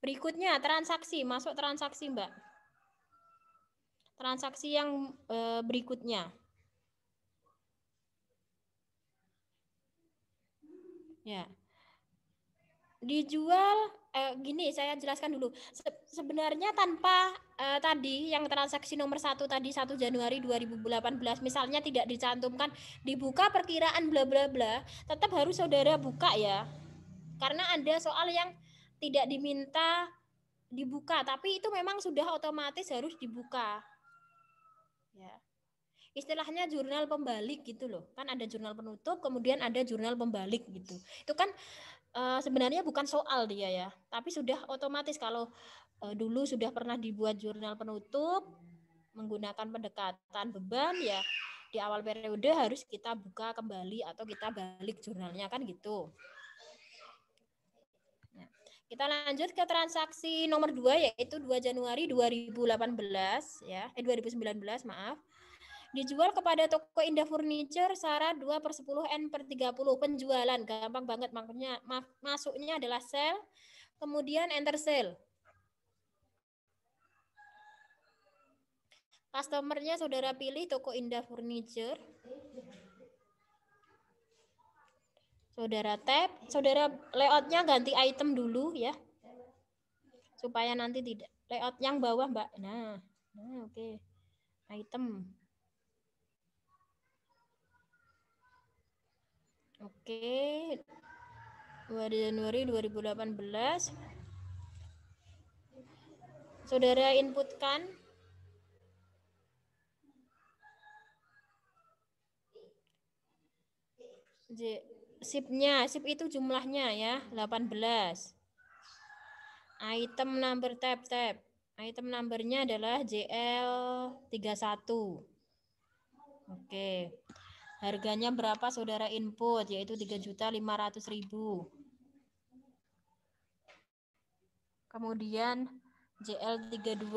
Berikutnya transaksi, masuk transaksi Mbak. Transaksi yang e, berikutnya. Ya. Dijual Eh, gini saya jelaskan dulu. Se sebenarnya tanpa uh, tadi yang transaksi nomor satu tadi 1 Januari 2018 misalnya tidak dicantumkan dibuka perkiraan bla bla bla, tetap harus saudara buka ya. Karena ada soal yang tidak diminta dibuka, tapi itu memang sudah otomatis harus dibuka. Ya. Istilahnya jurnal pembalik gitu loh. Kan ada jurnal penutup, kemudian ada jurnal pembalik gitu. Itu kan uh, sebenarnya bukan soal dia ya, tapi sudah otomatis kalau uh, dulu sudah pernah dibuat jurnal penutup menggunakan pendekatan beban ya di awal periode harus kita buka kembali atau kita balik jurnalnya kan gitu. Nah, kita lanjut ke transaksi nomor 2 yaitu 2 Januari 2018 ya, eh 2019 maaf Dijual kepada toko Indah Furniture Sara 2 per 10 N per 30. Penjualan, gampang banget. Makanya masuknya adalah sell, kemudian enter sell Customernya saudara pilih toko Indah Furniture. Saudara tap saudara layoutnya ganti item dulu ya. Supaya nanti tidak layout yang bawah mbak. Nah, nah oke. Okay. Item. Oke. 2 Januari 2018. Saudara inputkan J. sipnya, sip itu jumlahnya ya, 18. Item number tab tab. Item numbernya adalah JL31. Oke. Okay. Harganya berapa saudara input? Yaitu 3.500.000. Kemudian JL32.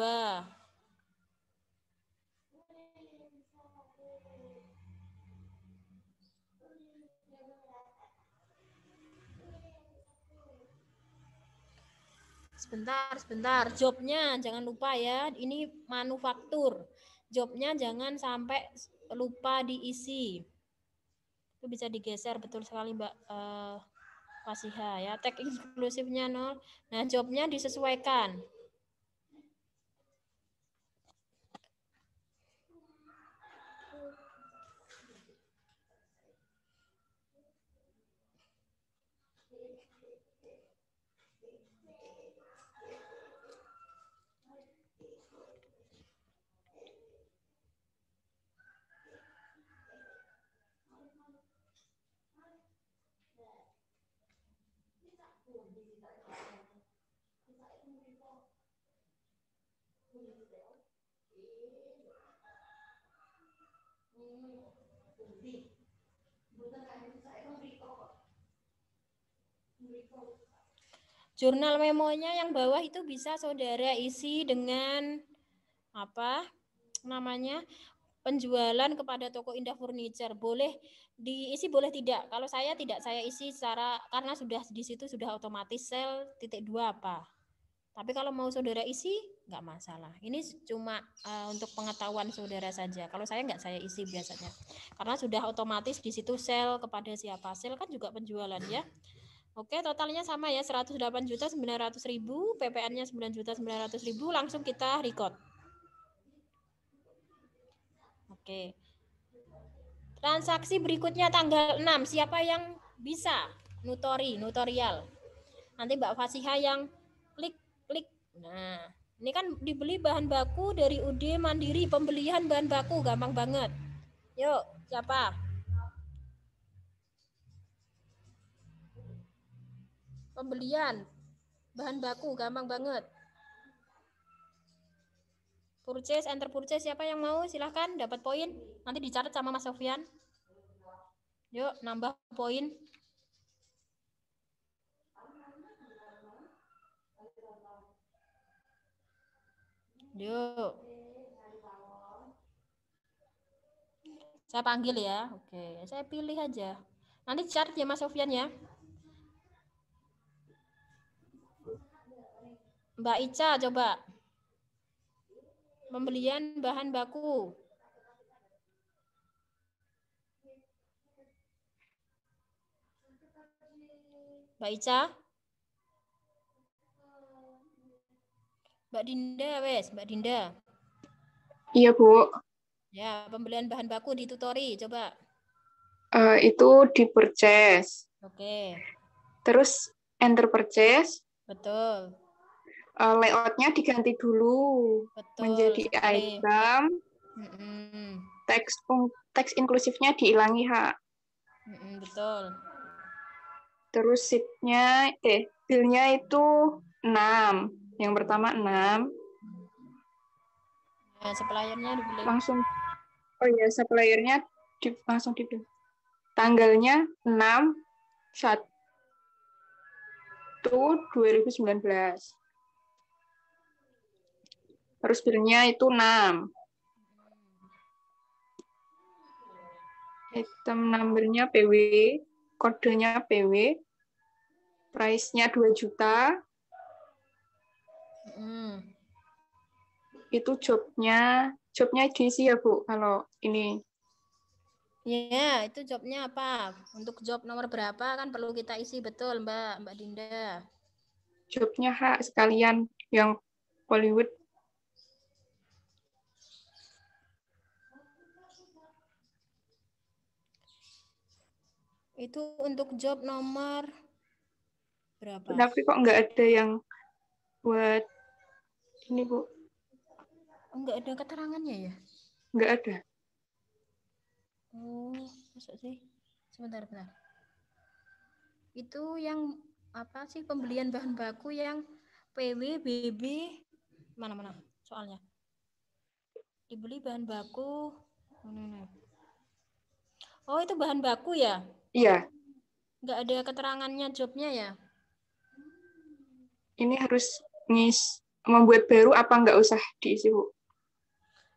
Sebentar, sebentar. Jobnya jangan lupa ya. Ini manufaktur. Jobnya jangan sampai lupa diisi itu bisa digeser betul sekali Mbak uh, ya. Tag inklusifnya nol. Nah, jobnya disesuaikan. Jurnal memonya yang bawah itu bisa saudara isi dengan apa namanya penjualan kepada toko Indah Furniture boleh diisi boleh tidak kalau saya tidak saya isi secara karena sudah di situ sudah otomatis sel titik dua apa tapi kalau mau saudara isi nggak masalah ini cuma uh, untuk pengetahuan saudara saja kalau saya nggak saya isi biasanya karena sudah otomatis di situ sel kepada siapa sel kan juga penjualan ya Oke, totalnya sama ya, 108 juta PPN-nya 9 juta langsung kita record. Oke. Transaksi berikutnya tanggal 6, siapa yang bisa? Nutori, notorial Nanti Mbak Fasiha yang klik, klik. Nah, ini kan dibeli bahan baku dari UD Mandiri, pembelian bahan baku, gampang banget. Yuk, siapa? Pembelian bahan baku gampang banget. Purchase, enter purchase. Siapa yang mau silahkan dapat poin. Nanti dicatat sama Mas Sofian. Yuk, nambah poin. Yuk. Saya panggil ya. Oke, saya pilih aja. Nanti dicatat ya Mas Sofian ya. Mbak Ica coba. Pembelian bahan baku. Mbak Ica? Mbak Dinda, wes, Mbak Dinda. Iya, Bu. Ya, pembelian bahan baku di tutori, coba. Uh, itu di purchase. Oke. Okay. Terus enter purchase. Betul uh, layoutnya diganti dulu Betul, menjadi sekali. item. Mm -hmm. Teks teks inklusifnya dihilangi hak. Mm -hmm, betul. Terus seatnya eh billnya itu 6. Yang pertama 6. Nah, suppliernya dibeli. Langsung Oh ya, suppliernya di, langsung dibeli. Tanggalnya 6 1 2019 harus pilihnya itu 6. Item numbernya PW, kodenya PW, price-nya 2 juta. Mm. Itu jobnya, jobnya diisi ya Bu, kalau ini. Iya, yeah, itu jobnya apa? Untuk job nomor berapa kan perlu kita isi betul Mbak, Mbak Dinda. Jobnya hak sekalian yang Hollywood Itu untuk job nomor berapa? Tapi kok nggak ada yang buat ini, Bu? Nggak ada keterangannya ya? Nggak ada. Oh, masuk sih? Sebentar, sebentar. Itu yang apa sih pembelian bahan baku yang PW, BB, mana-mana soalnya. Dibeli bahan baku. oh, itu bahan baku ya? Iya. Nggak ada keterangannya jobnya ya? Ini harus ngis membuat baru apa nggak usah diisi, Bu?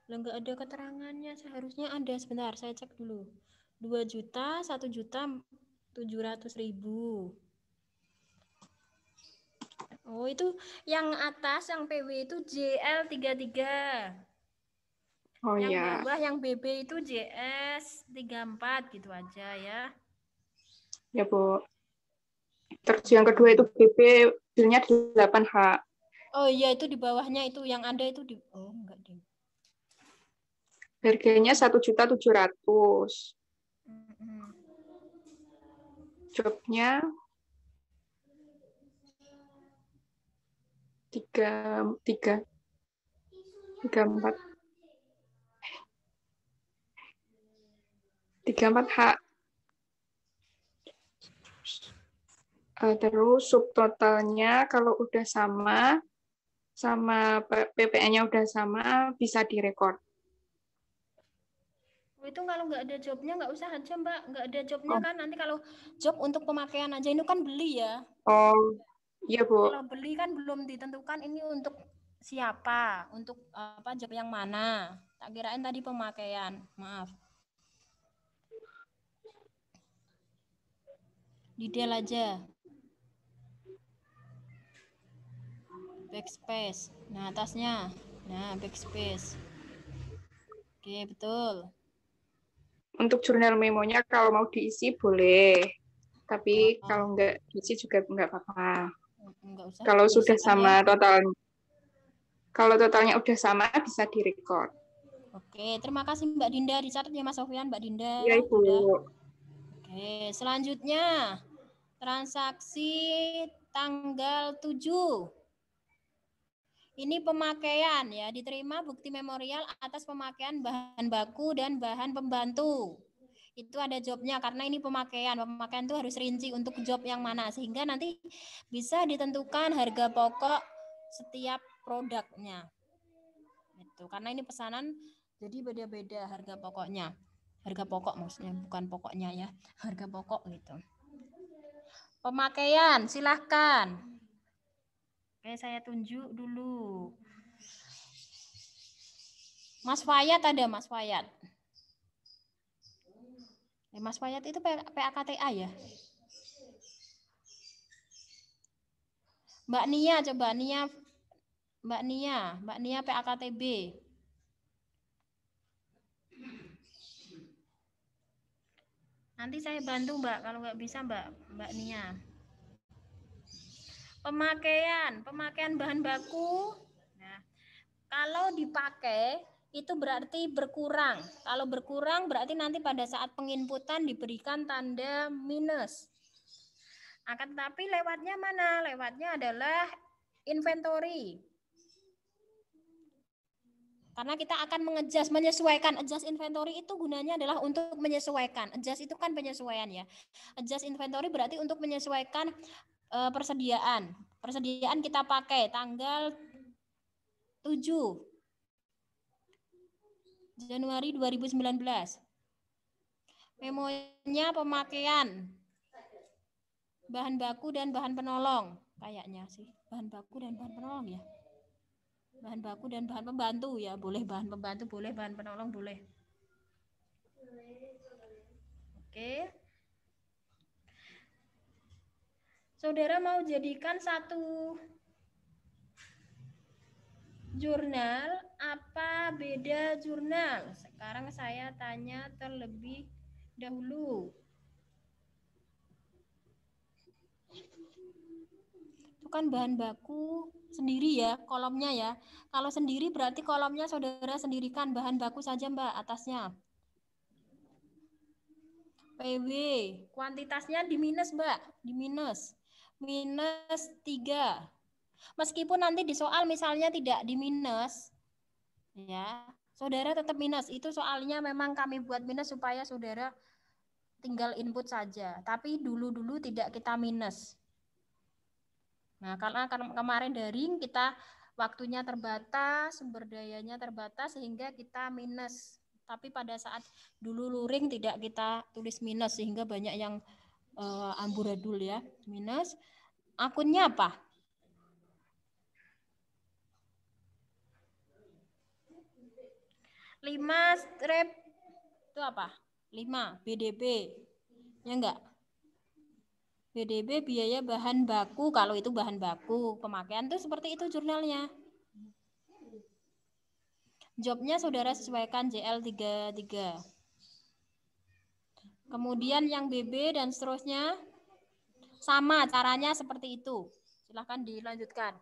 Lah nggak ada keterangannya, seharusnya ada. Sebentar, saya cek dulu. 2 juta, 1 juta, 700 ribu. Oh, itu yang atas, yang PW itu JL33. Oh, iya. yang ya. bawah, yang BB itu JS34 gitu aja ya ya Bu. Terus yang kedua itu BP bilnya delapan h Oh iya itu di bawahnya itu yang ada itu di oh enggak deh. Harganya satu juta tujuh ratus. Jobnya tiga tiga tiga empat tiga empat hak Eh, terus subtotalnya kalau udah sama sama PPN-nya udah sama bisa direkod. Oh, itu kalau nggak ada jobnya nggak usah aja mbak, nggak ada jobnya oh. kan nanti kalau job untuk pemakaian aja itu kan beli ya. Oh, iya bu. Kalau beli kan belum ditentukan ini untuk siapa, untuk eh, apa job yang mana. Tak kirain tadi pemakaian, maaf. Detail aja. backspace nah atasnya nah backspace oke betul untuk jurnal memonya kalau mau diisi boleh tapi oh. kalau nggak diisi juga nggak apa-apa kalau diisi sudah sama ya. total kalau totalnya udah sama bisa direcord Oke, terima kasih Mbak Dinda. Dicatat ya Mas Sofian, Mbak Dinda. Ya Ibu. Oke, selanjutnya transaksi tanggal 7. Ini pemakaian ya, diterima bukti memorial atas pemakaian bahan baku dan bahan pembantu. Itu ada jobnya karena ini pemakaian. Pemakaian itu harus rinci untuk job yang mana sehingga nanti bisa ditentukan harga pokok setiap produknya. Itu karena ini pesanan jadi beda-beda harga pokoknya. Harga pokok maksudnya bukan pokoknya ya, harga pokok gitu. Pemakaian silahkan. Oke, eh, saya tunjuk dulu. Mas Wayat ada Mas Wayat. Eh, Mas Wayat itu PAKTA ya? Mbak Nia coba Nia Mbak Nia, Mbak Nia PAKTB. Nanti saya bantu Mbak kalau nggak bisa Mbak Mbak Nia. Pemakaian, pemakaian bahan baku. Nah, kalau dipakai itu berarti berkurang. Kalau berkurang berarti nanti pada saat penginputan diberikan tanda minus. Akan nah, tetapi lewatnya mana? Lewatnya adalah inventory. Karena kita akan mengejas, menyesuaikan. Adjust inventory itu gunanya adalah untuk menyesuaikan. Adjust itu kan penyesuaian ya. Adjust inventory berarti untuk menyesuaikan eh, persediaan. Persediaan kita pakai tanggal 7 Januari 2019. Memonya pemakaian bahan baku dan bahan penolong kayaknya sih bahan baku dan bahan penolong ya bahan baku dan bahan pembantu ya boleh bahan pembantu boleh bahan penolong boleh oke okay. saudara mau jadikan satu jurnal apa beda jurnal? Sekarang saya tanya terlebih dahulu. Itu kan bahan baku sendiri ya kolomnya ya. Kalau sendiri berarti kolomnya saudara sendirikan bahan baku saja Mbak atasnya. PW, kuantitasnya di minus Mbak, di minus minus 3. Meskipun nanti di soal misalnya tidak di minus, ya saudara tetap minus. Itu soalnya memang kami buat minus supaya saudara tinggal input saja. Tapi dulu-dulu tidak kita minus. Nah, karena kan kemarin daring kita waktunya terbatas, sumber dayanya terbatas sehingga kita minus. Tapi pada saat dulu luring tidak kita tulis minus sehingga banyak yang uh, amburadul ya minus akunnya apa lima strip itu apa lima BDB ya enggak BDB biaya bahan baku kalau itu bahan baku pemakaian tuh seperti itu jurnalnya jobnya saudara sesuaikan JL 33 Kemudian yang BB dan seterusnya sama caranya seperti itu. Silahkan dilanjutkan.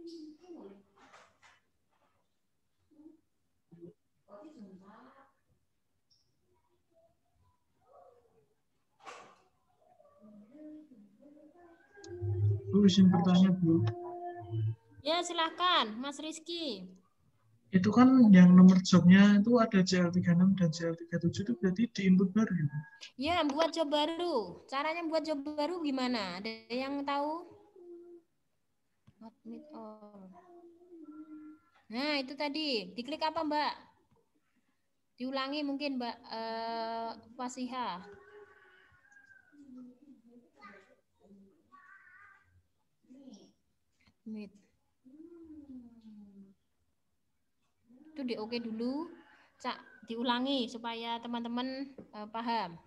Bu, izin bertanya, Bu. Ya, silahkan, Mas Rizky. Itu kan yang nomor jobnya itu ada CL36 dan CL37 itu berarti di input baru ya? Ya, buat job baru. Caranya buat job baru gimana? Ada yang tahu? Not all. Nah, itu tadi. Diklik apa, Mbak? Diulangi mungkin, Mbak eh, Fasiha. Meet. Itu di oke dulu. Cak, diulangi supaya teman-teman eh, paham.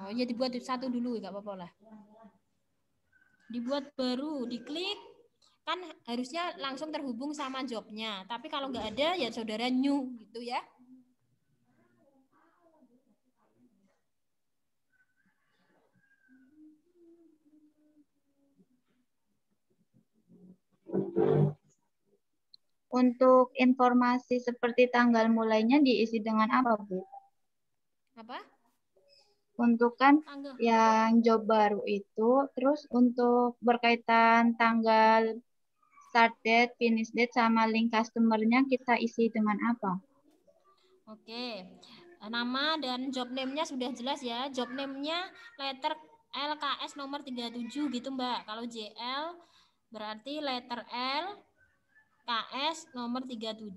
Oh, ya dibuat satu dulu, enggak apa-apa lah dibuat baru, diklik kan harusnya langsung terhubung sama jobnya. Tapi kalau nggak ada ya saudara new gitu ya. Untuk informasi seperti tanggal mulainya diisi dengan apa, Bu? Apa? untuk kan tanggal. yang job baru itu terus untuk berkaitan tanggal start date, finish date sama link customernya kita isi dengan apa? Oke. Nama dan job name-nya sudah jelas ya. Job name-nya letter LKS nomor 37 gitu, Mbak. Kalau JL berarti letter L KS nomor 37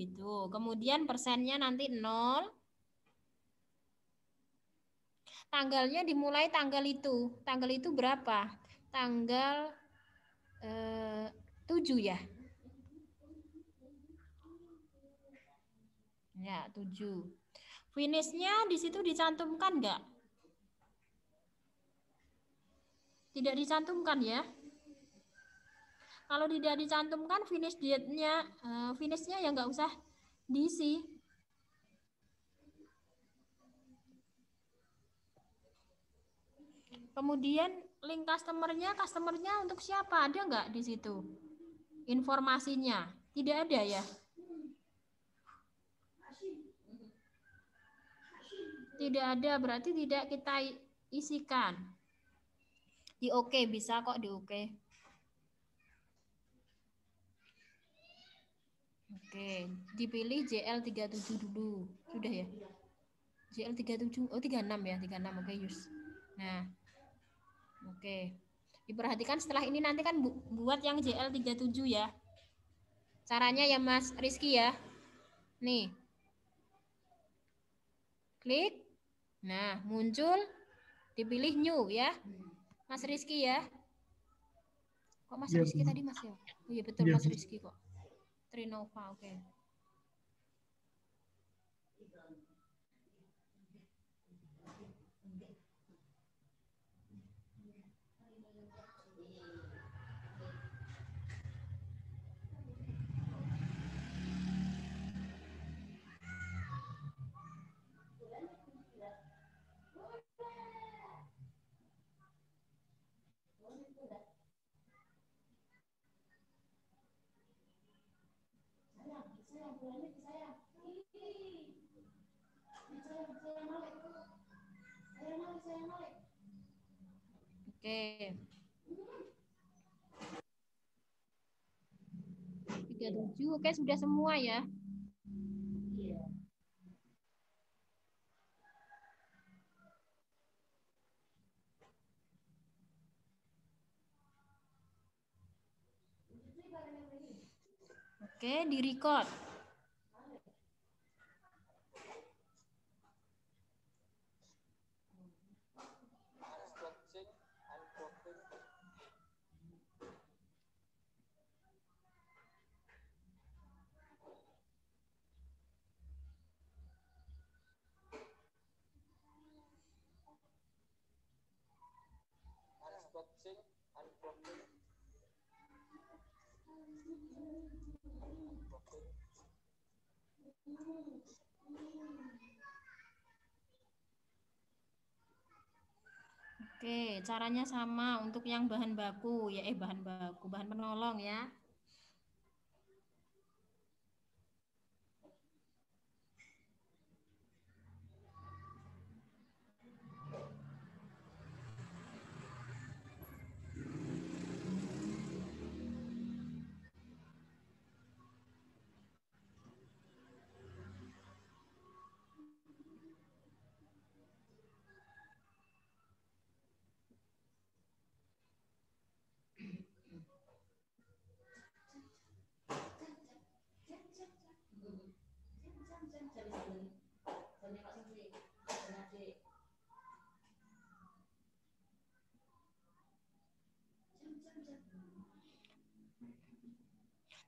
gitu. Kemudian persennya nanti 0 tanggalnya dimulai tanggal itu. Tanggal itu berapa? Tanggal eh, 7 ya. Ya, 7. Finishnya di situ dicantumkan enggak? Tidak dicantumkan ya. Kalau tidak dicantumkan finish dietnya, eh, finishnya ya enggak usah diisi Kemudian link customernya, customernya untuk siapa? Ada nggak di situ? Informasinya tidak ada ya? Tidak ada, berarti tidak kita isikan. Di oke okay, bisa kok di oke. Okay. Oke, dipilih JL37 dulu. Sudah ya? JL37, oh 36 ya, 36 oke okay, Yus. Nah, Oke. Diperhatikan setelah ini nanti kan buat yang JL37 ya. Caranya ya Mas Rizky ya. Nih. Klik. Nah, muncul dipilih new ya. Mas Rizky ya. Kok Mas ya, Rizky tadi Mas ya? Oh iya betul ya, Mas Rizky kok. Trinova, oke. Okay. Oke. Tiga tujuh, oke sudah semua ya. Iya. Oke, di record. Oke, caranya sama untuk yang bahan baku ya eh bahan baku, bahan penolong ya.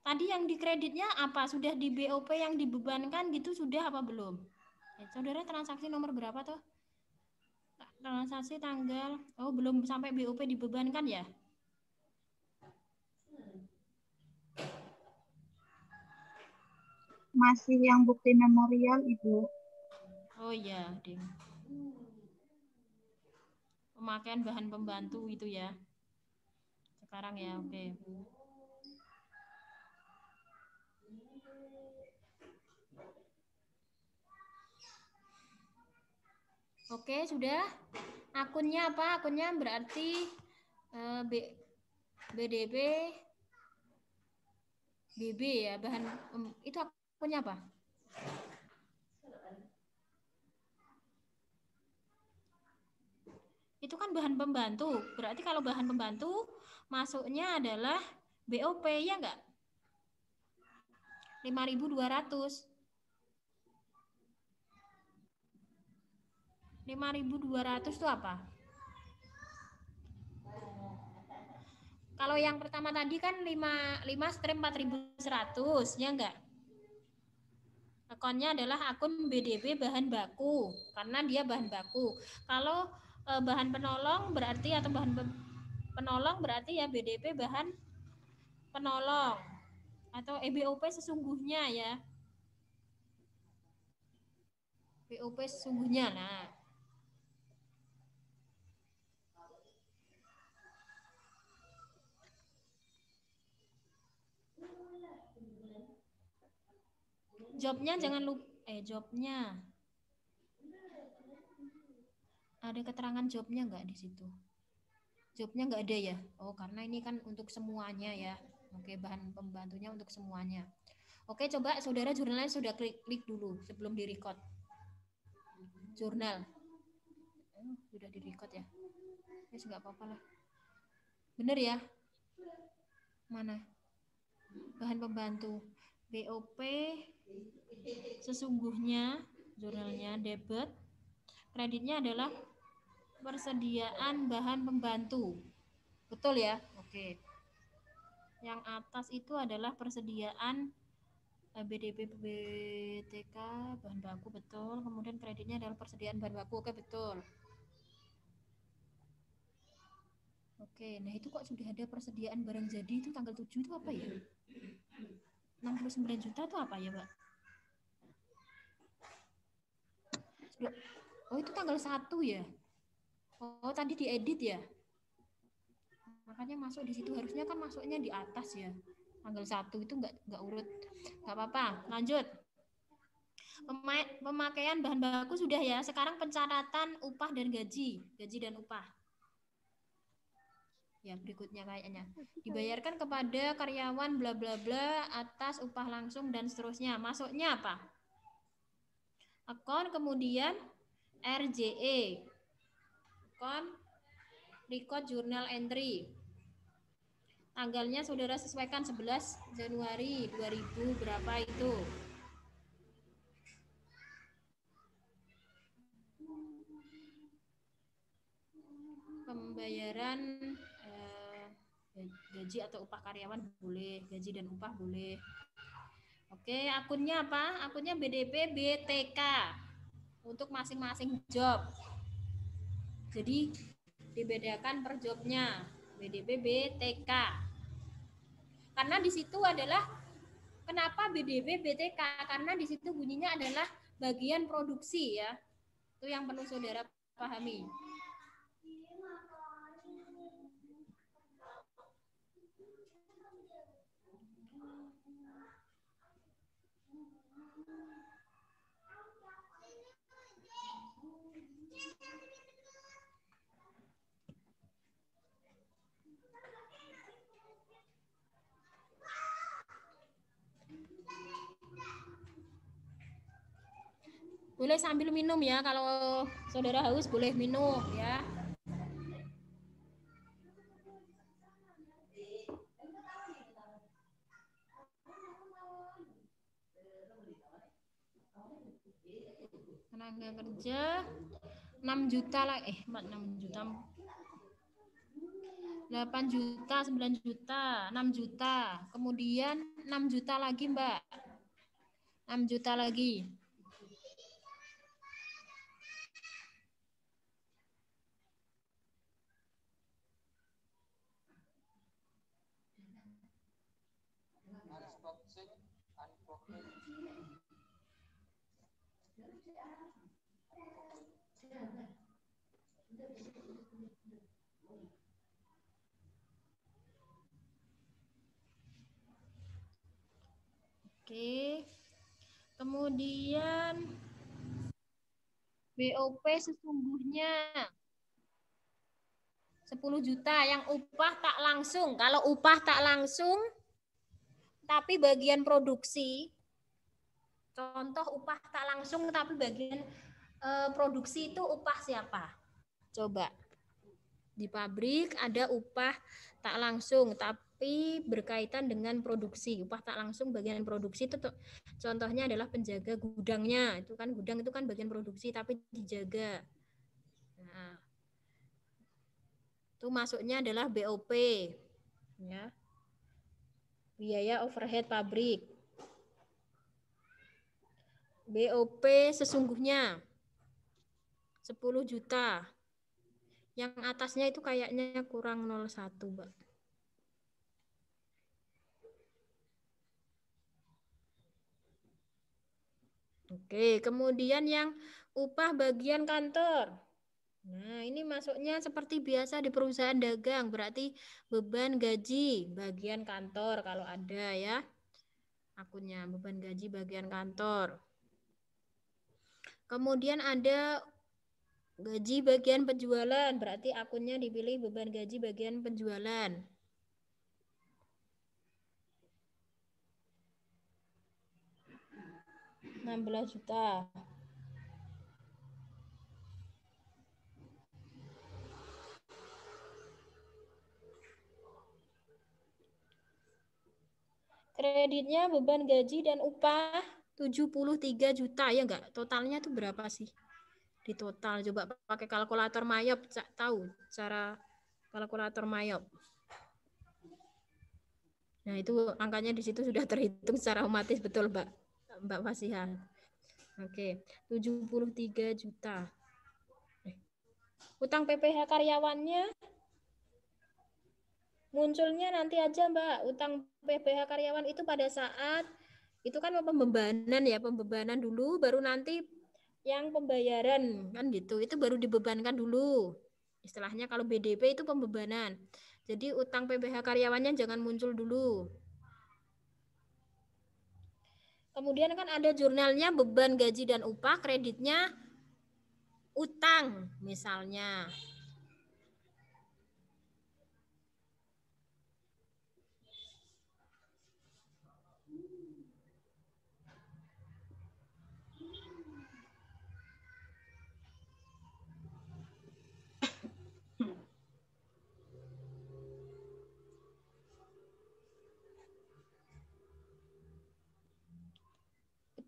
Tadi yang di kreditnya apa? Sudah di BOP yang dibebankan gitu sudah apa belum? Ya, saudara transaksi nomor berapa tuh? Transaksi tanggal, oh belum sampai BOP dibebankan ya? masih yang bukti memorial, Ibu. Oh iya, Dim. Pemakaian bahan pembantu itu ya. Sekarang ya, oke. Okay. Oke, sudah. Akunnya apa? Akunnya berarti uh, B, BDP BB ya, bahan itu aku punya apa? Itu kan bahan pembantu. Berarti kalau bahan pembantu masuknya adalah BOP ya enggak? 5200. 5200 itu apa? Kalau yang pertama tadi kan 5 5 stream 4100, ya enggak? Akunnya adalah akun BDB bahan baku karena dia bahan baku. Kalau e, bahan penolong berarti atau bahan penolong berarti ya BDP bahan penolong atau EBOP eh, sesungguhnya ya. BOP sesungguhnya. Nah, Jobnya jangan lupa eh jobnya. Ada keterangan jobnya nggak di situ? Jobnya nggak ada ya? Oh karena ini kan untuk semuanya ya. Oke bahan pembantunya untuk semuanya. Oke coba saudara jurnalnya sudah klik klik dulu sebelum di record. Jurnal. Eh, sudah di record ya. Ya nggak apa-apa lah. Bener ya? Mana? Bahan pembantu. BOP sesungguhnya jurnalnya debit kreditnya adalah persediaan bahan pembantu betul ya oke yang atas itu adalah persediaan eh, BDP BTK bahan baku betul kemudian kreditnya adalah persediaan bahan baku oke betul oke nah itu kok sudah ada persediaan barang jadi itu tanggal 7 itu apa ya 69 juta itu apa ya, mbak? Oh, itu tanggal 1 ya? Oh, tadi diedit ya? Makanya masuk di situ harusnya kan masuknya di atas ya. Tanggal 1 itu enggak enggak urut. Enggak apa-apa, lanjut. Pemakaian bahan baku sudah ya. Sekarang pencatatan upah dan gaji, gaji dan upah ya berikutnya kayaknya dibayarkan kepada karyawan bla bla bla atas upah langsung dan seterusnya masuknya apa akun kemudian RJE akun record journal entry tanggalnya saudara sesuaikan 11 Januari 2000 berapa itu pembayaran gaji atau upah karyawan boleh gaji dan upah boleh oke akunnya apa akunnya BDP BTK untuk masing-masing job jadi dibedakan per jobnya BDP BTK karena di situ adalah kenapa BDP BTK karena di situ bunyinya adalah bagian produksi ya itu yang perlu saudara pahami. Boleh sambil minum ya, kalau saudara haus boleh minum ya. tenaga kerja 6 juta lah eh 6 juta 8 juta 9 juta 6 juta kemudian 6 juta lagi mbak 6 juta lagi Oke. Kemudian BOP sesungguhnya 10 juta yang upah tak langsung. Kalau upah tak langsung tapi bagian produksi Contoh upah tak langsung tapi bagian e, produksi itu upah siapa? Coba. Di pabrik ada upah tak langsung tapi berkaitan dengan produksi. Upah tak langsung bagian produksi itu contohnya adalah penjaga gudangnya. Itu kan gudang itu kan bagian produksi tapi dijaga. Nah, itu masuknya adalah BOP ya biaya overhead pabrik BOP sesungguhnya 10 juta. Yang atasnya itu kayaknya kurang 01, Mbak. Oke, kemudian yang upah bagian kantor. Nah, ini masuknya seperti biasa di perusahaan dagang, berarti beban gaji bagian kantor kalau ada ya. Akunnya beban gaji bagian kantor. Kemudian ada gaji bagian penjualan, berarti akunnya dipilih beban gaji bagian penjualan. enam belas juta. Kreditnya beban gaji dan upah 73 juta ya enggak? Totalnya tuh berapa sih? Di total coba pakai kalkulator Mayop tahu cara kalkulator Mayop. Nah, itu angkanya di situ sudah terhitung secara otomatis betul, Mbak. Mbak Fasihan. Oke, 73 juta. Eh, Utang PPh karyawannya munculnya nanti aja, Mbak. Utang PPh karyawan itu pada saat itu kan pembebanan ya pembebanan dulu baru nanti yang pembayaran kan gitu itu baru dibebankan dulu istilahnya kalau BDP itu pembebanan jadi utang PPH karyawannya jangan muncul dulu kemudian kan ada jurnalnya beban gaji dan upah kreditnya utang misalnya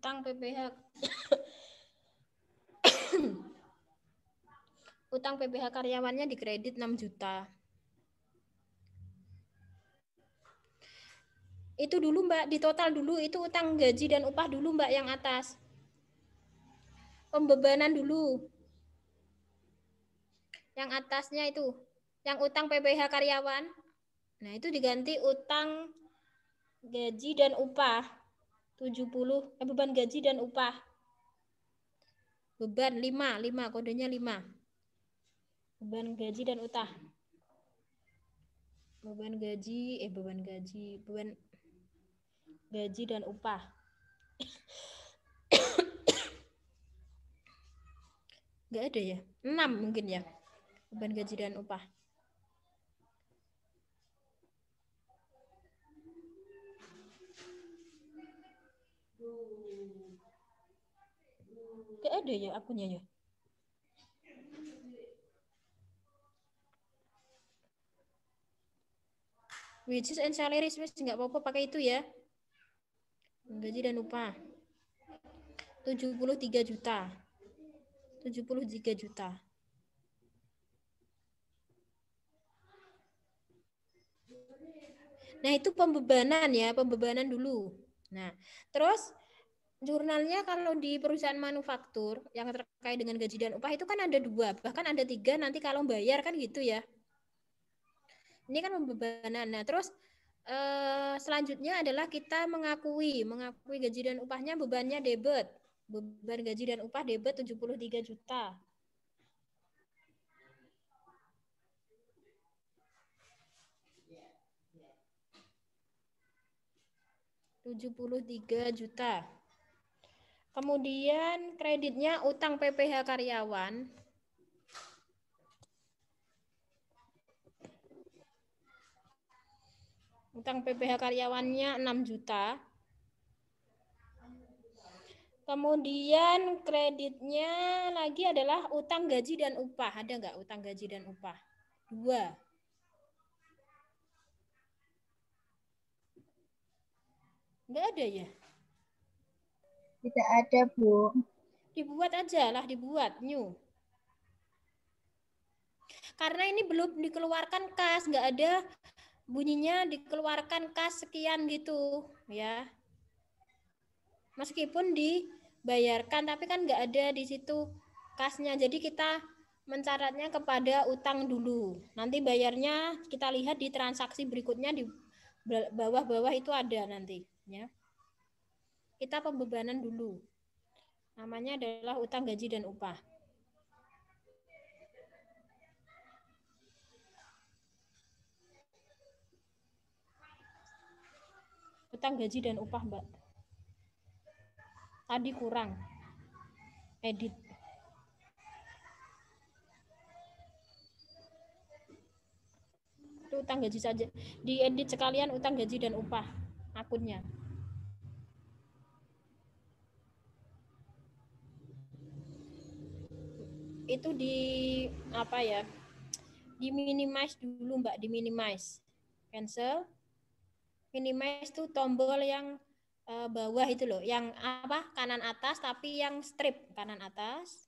[coughs] utang PPH utang PPH karyawannya dikredit 6 juta. Itu dulu Mbak, di total dulu itu utang gaji dan upah dulu Mbak yang atas. Pembebanan dulu. Yang atasnya itu, yang utang PPH karyawan. Nah, itu diganti utang gaji dan upah. 70 eh, beban gaji dan upah. Beban 5, 5 kodenya 5. Beban gaji dan utah. Beban gaji eh beban gaji, beban gaji dan upah. Enggak [coughs] ada ya? 6 mungkin ya. Beban gaji dan upah. Gak ada ya akunnya ya? Wages and salaries, wis nggak apa-apa pakai itu ya. Gaji dan upah. 73 juta. 73 juta. Nah, itu pembebanan ya, pembebanan dulu. Nah, terus jurnalnya kalau di perusahaan manufaktur yang terkait dengan gaji dan upah itu kan ada dua bahkan ada tiga nanti kalau bayar kan gitu ya ini kan pembebanan nah terus eh, selanjutnya adalah kita mengakui mengakui gaji dan upahnya bebannya debet beban gaji dan upah debet 73 juta tujuh puluh tiga juta. Kemudian kreditnya utang PPH karyawan. Utang PPH karyawannya 6 juta. Kemudian kreditnya lagi adalah utang gaji dan upah. Ada nggak utang gaji dan upah? Dua. Nggak ada ya? Tidak ada, Bu. Dibuat aja lah, dibuat new. Karena ini belum dikeluarkan kas, nggak ada bunyinya dikeluarkan kas sekian gitu, ya. Meskipun dibayarkan, tapi kan nggak ada di situ kasnya. Jadi kita mencaratnya kepada utang dulu. Nanti bayarnya kita lihat di transaksi berikutnya di bawah-bawah itu ada nanti, ya kita pembebanan dulu. Namanya adalah utang gaji dan upah. Utang gaji dan upah, Mbak. Tadi kurang. Edit. Itu utang gaji saja. Diedit sekalian utang gaji dan upah akunnya. itu di apa ya? Diminimize dulu Mbak, diminimize. Cancel. Minimize tuh tombol yang uh, bawah itu loh, yang apa? kanan atas tapi yang strip kanan atas.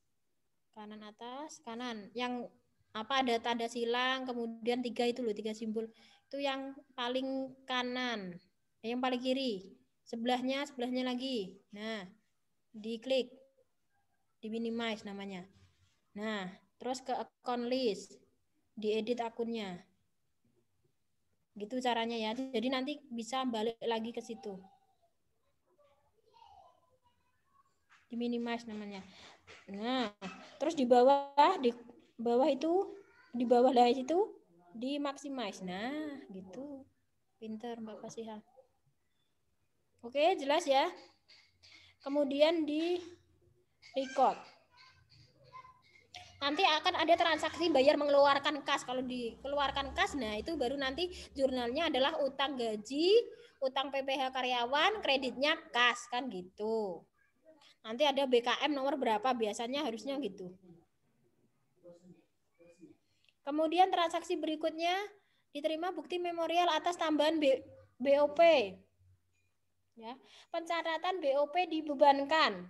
Kanan atas, kanan. Yang apa ada tanda silang, kemudian tiga itu loh, tiga simbol. Itu yang paling kanan, eh, yang paling kiri. Sebelahnya, sebelahnya lagi. Nah, diklik. Diminimize namanya. Nah, terus ke account list, diedit akunnya. Gitu caranya ya. Jadi nanti bisa balik lagi ke situ. Diminimas namanya. Nah, terus di bawah di bawah itu di bawah dari situ di maximize. Nah, gitu. Pinter Mbak Fasiha. Oke, jelas ya. Kemudian di record nanti akan ada transaksi bayar mengeluarkan kas. Kalau dikeluarkan kas, nah itu baru nanti jurnalnya adalah utang gaji, utang PPh karyawan, kreditnya kas kan gitu. Nanti ada BKM nomor berapa biasanya harusnya gitu. Kemudian transaksi berikutnya diterima bukti memorial atas tambahan B, BOP. Ya, pencatatan BOP dibebankan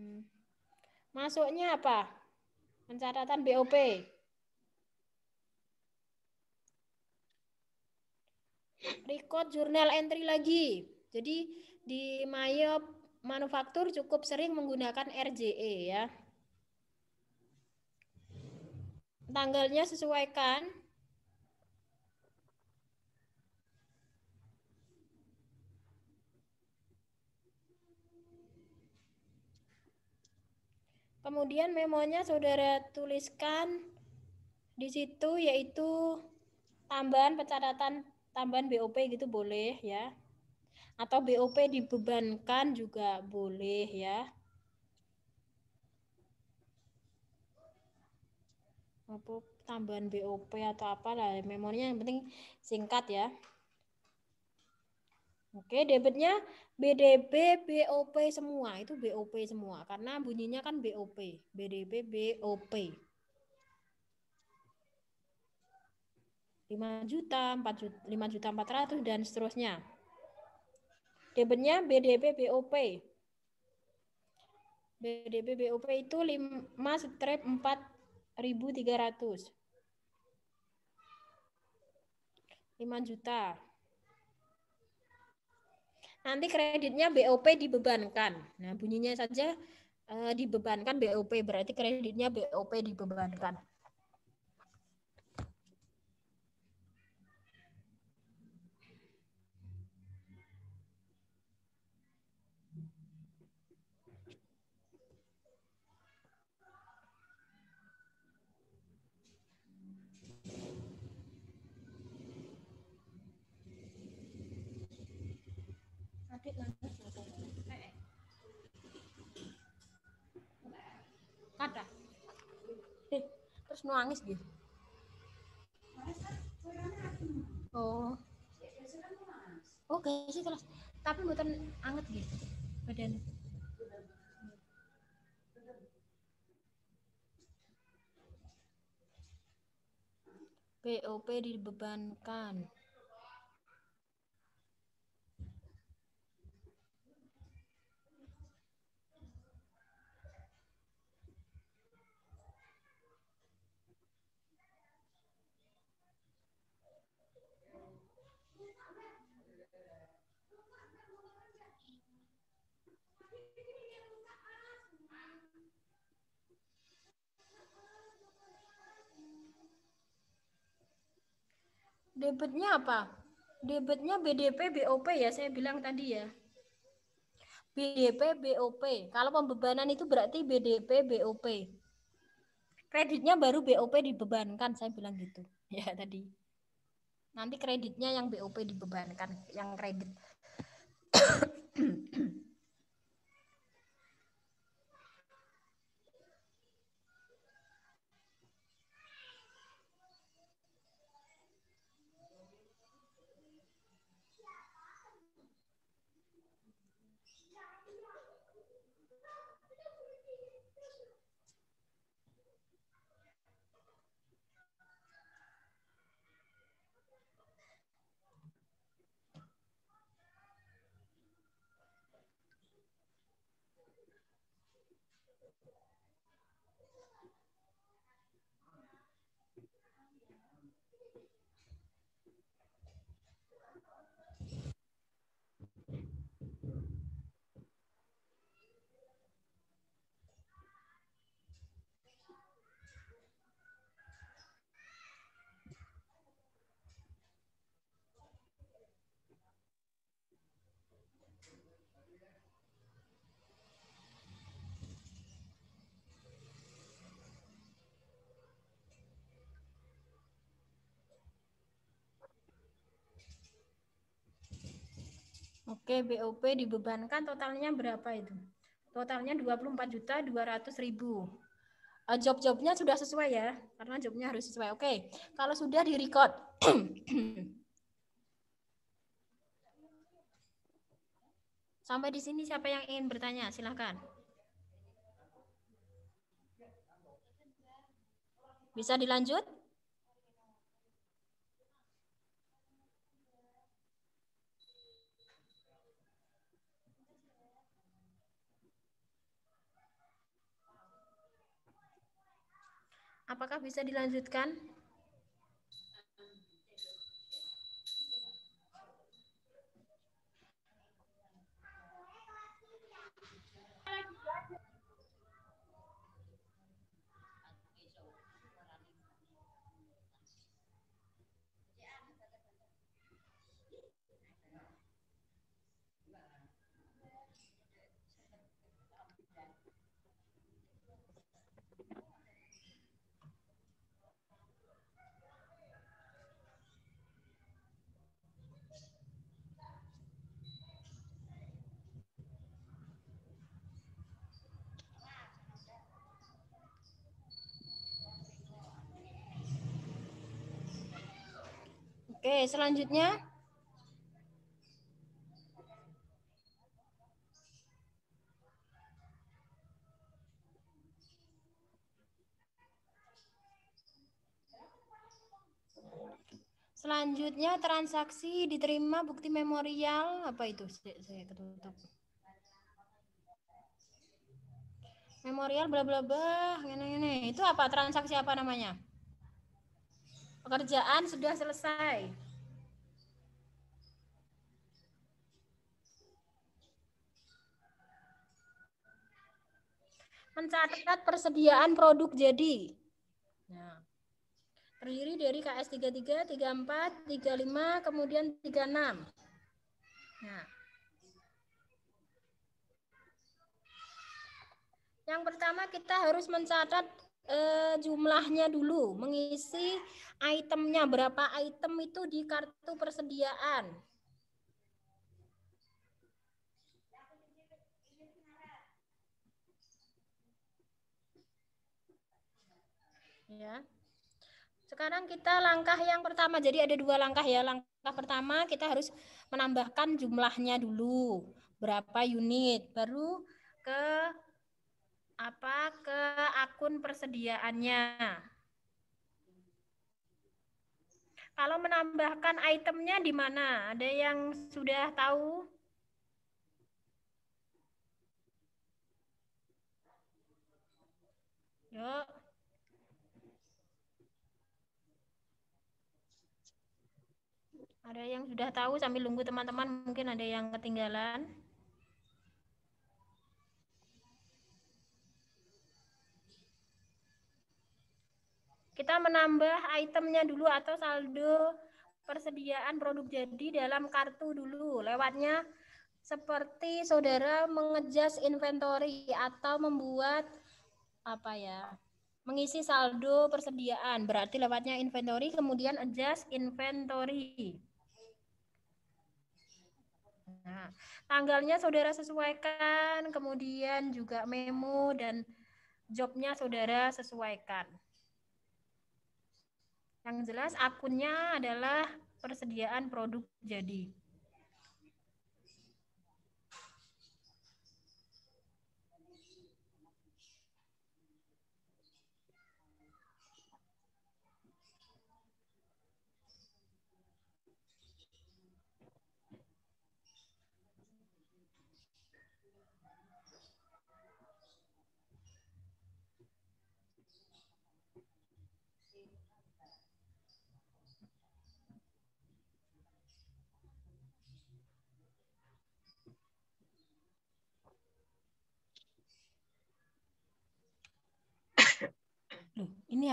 Hmm. Masuknya apa? Pencatatan BOP. Record jurnal entry lagi. Jadi di Mayo Manufaktur cukup sering menggunakan RJE ya. Tanggalnya sesuaikan Kemudian memonya saudara tuliskan di situ yaitu tambahan pencatatan tambahan BOP gitu boleh ya. Atau BOP dibebankan juga boleh ya. Apa tambahan BOP atau apalah memonya yang penting singkat ya. Oke, debitnya BDP, BOP semua. Itu BOP semua karena bunyinya kan BOP. BDP, BOP. 5 juta, 4 juta, 5 juta 400 dan seterusnya. Debitnya BDP, BOP. BDP, BOP itu 5 strip 4.300. 5 juta nanti kreditnya BOP dibebankan. Nah, bunyinya saja e, dibebankan BOP berarti kreditnya BOP dibebankan. terus nangis gitu. oh oh sih terus tapi bukan anget gitu badan POP dibebankan Debitnya apa? Debitnya BDP BOP ya saya bilang tadi ya. BDP BOP. Kalau pembebanan itu berarti BDP BOP. Kreditnya baru BOP dibebankan saya bilang gitu. [laughs] Ya tadi. Nanti kreditnya yang BOP dibebankan, yang kredit. Oke, BOP dibebankan totalnya berapa itu? Totalnya 24.200.000. juta eh, Job-jobnya sudah sesuai ya, karena jobnya harus sesuai. Oke, kalau sudah di record. [clears throat] Sampai di sini siapa yang ingin bertanya? Silahkan. Bisa dilanjut? Apakah bisa dilanjutkan? Oke, selanjutnya. Selanjutnya transaksi diterima bukti memorial apa itu saya ketutup. Memorial bla bla bla ngene ngene. Itu apa transaksi apa namanya? Pekerjaan sudah selesai. mencatat persediaan produk jadi. Ya. terdiri dari KS 33, 34, 35, kemudian 36. Nah, yang pertama kita harus mencatat eh, jumlahnya dulu, mengisi itemnya berapa item itu di kartu persediaan. Ya. Sekarang kita langkah yang pertama. Jadi ada dua langkah ya. Langkah pertama kita harus menambahkan jumlahnya dulu. Berapa unit? Baru ke apa? Ke akun persediaannya. Kalau menambahkan itemnya di mana? Ada yang sudah tahu? Yuk. Ada yang sudah tahu sambil nunggu teman-teman mungkin ada yang ketinggalan. Kita menambah itemnya dulu atau saldo persediaan produk jadi dalam kartu dulu. Lewatnya seperti saudara mengejas inventory atau membuat apa ya? mengisi saldo persediaan berarti lewatnya inventory kemudian adjust inventory Nah, tanggalnya saudara sesuaikan, kemudian juga memo dan jobnya saudara sesuaikan. Yang jelas akunnya adalah persediaan produk jadi.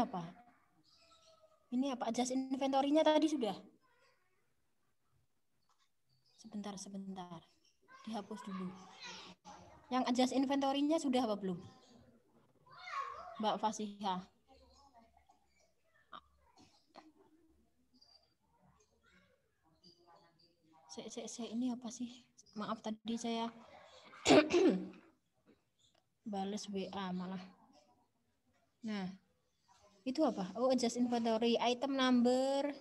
apa? Ini apa? Adjust inventory-nya tadi sudah. Sebentar, sebentar. Dihapus dulu. Yang adjust inventory-nya sudah apa belum? Mbak Fasiha. Saya, saya, saya ini apa sih? Maaf tadi saya [clears throat] balas WA malah. Nah, itu apa? Oh, adjust inventory. Item number.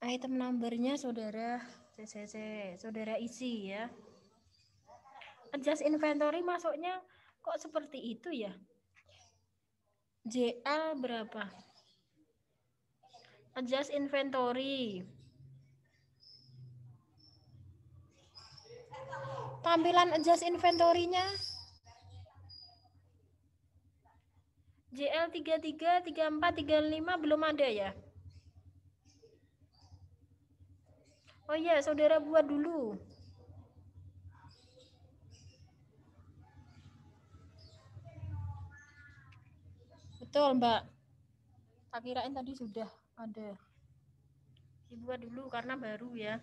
Item numbernya saudara CCC, saudara isi ya. Adjust inventory masuknya kok seperti itu ya? JL berapa? Adjust inventory. Tampilan adjust inventory-nya JL 33, 34, 35 belum ada ya? Oh iya, saudara buat dulu. Betul, Mbak. Tak kirain tadi sudah ada. Dibuat dulu karena baru ya.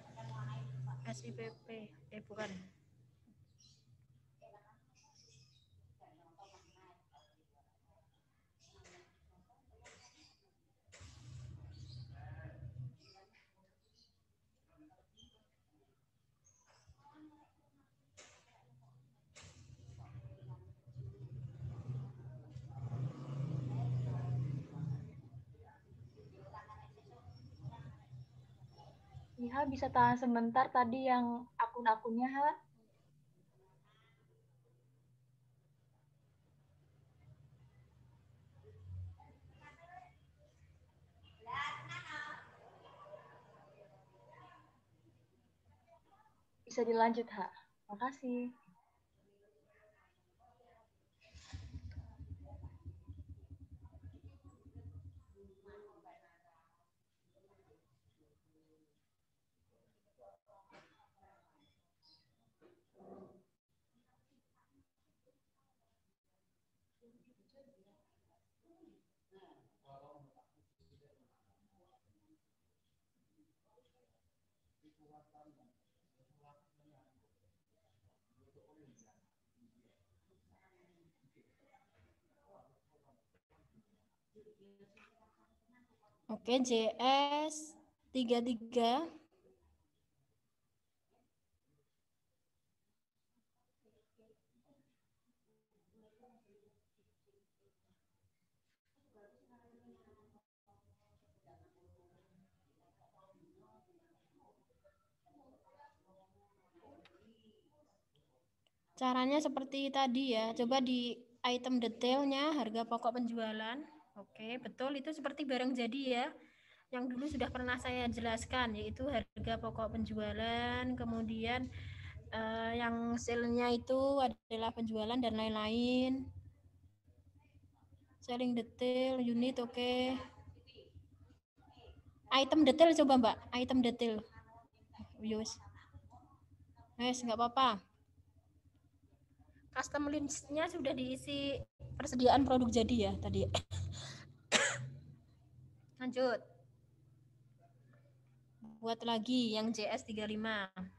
SIPP. Eh, bukan. Ha bisa tahan sebentar tadi yang akun-akunnya Ha? Bisa dilanjut Ha. Makasih. Oke, JS 33 Caranya seperti tadi ya, coba di item detailnya harga pokok penjualan. Oke, betul. Itu seperti barang jadi ya. Yang dulu sudah pernah saya jelaskan, yaitu harga pokok penjualan, kemudian uh, yang sale itu adalah penjualan dan lain-lain. Selling detail, unit, oke. Okay. Item detail coba Mbak, item detail. Yus. Yes, nggak apa-apa custom listnya sudah diisi persediaan produk jadi ya tadi. Lanjut. Buat lagi yang JS 35.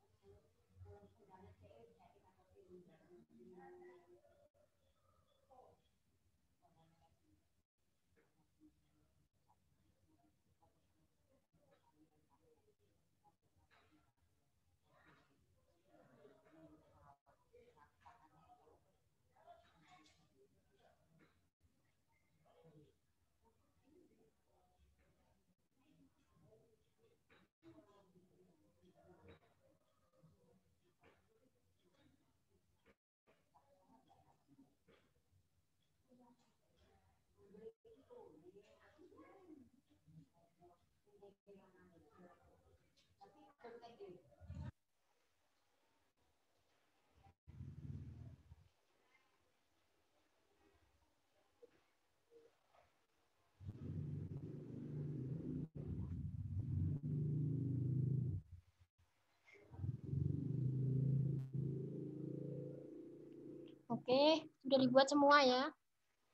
Oke, sudah dibuat semua ya.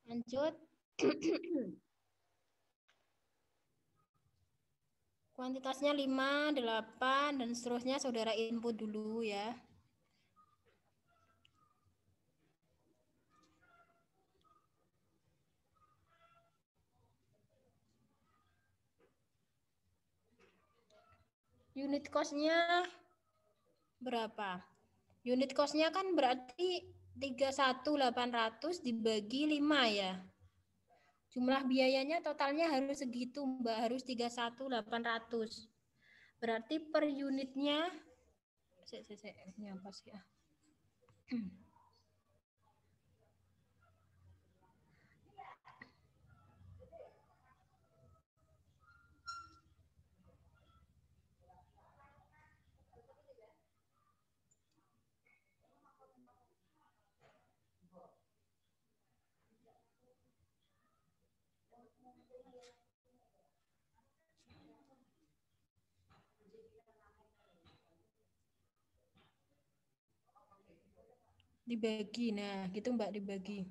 Lanjut. Kuantitasnya 5, 8, dan seterusnya saudara input dulu ya. Unit cost-nya berapa? Unit cost-nya kan berarti 31.800 dibagi 5 ya. Jumlah biayanya totalnya harus segitu, Mbak, harus 31.800. Berarti per unitnya saya, saya, saya, ya? dibagi nah gitu mbak dibagi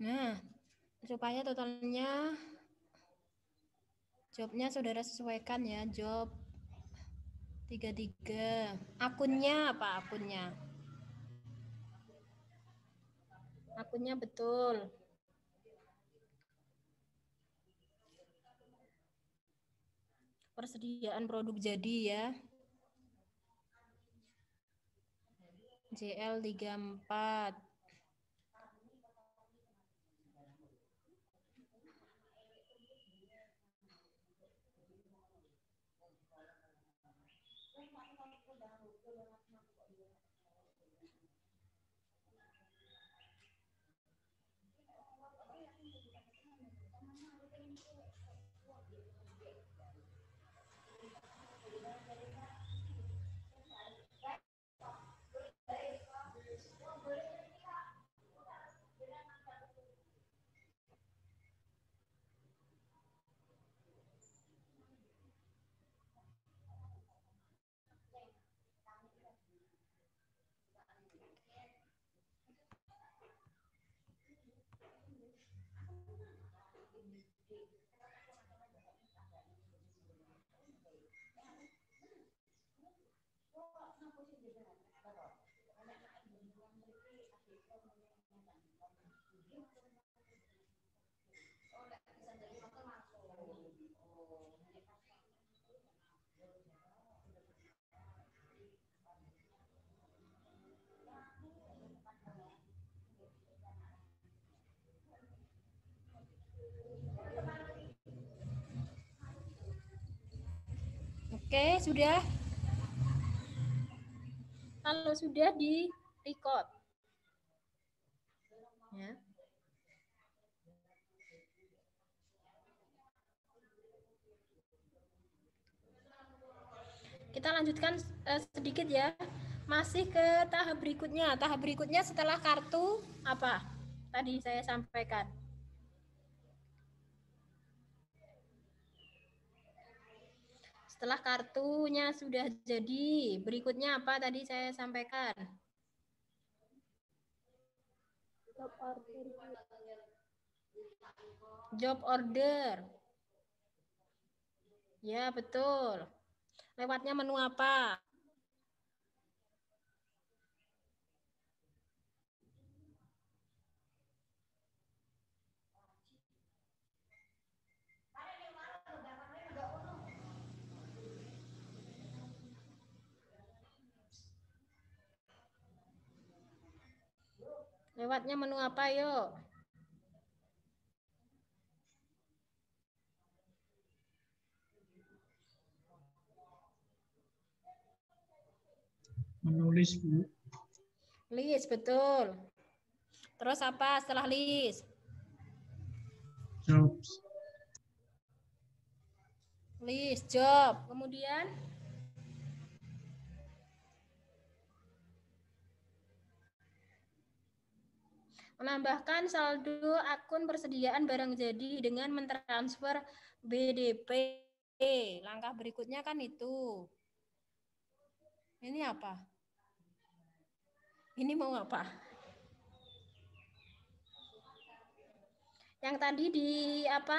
Nah, supaya totalnya jobnya saudara sesuaikan ya, job 33. Akunnya apa akunnya? Akunnya betul. Persediaan produk jadi ya. JL 34. Oke, sudah. Kalau sudah di record. Ya. Kita lanjutkan eh, sedikit ya. Masih ke tahap berikutnya. Tahap berikutnya setelah kartu apa? Tadi saya sampaikan. Setelah kartunya sudah jadi, berikutnya apa tadi saya sampaikan? Job order. Job order. Ya, betul. Lewatnya menu apa? Lewatnya menu apa yuk? Menulis, Bu. List, betul. Terus apa setelah list? Jobs. List, job. Kemudian? Menambahkan saldo akun persediaan barang jadi dengan mentransfer BDP. Langkah berikutnya kan itu. Ini apa? Ini mau apa? Yang tadi di apa?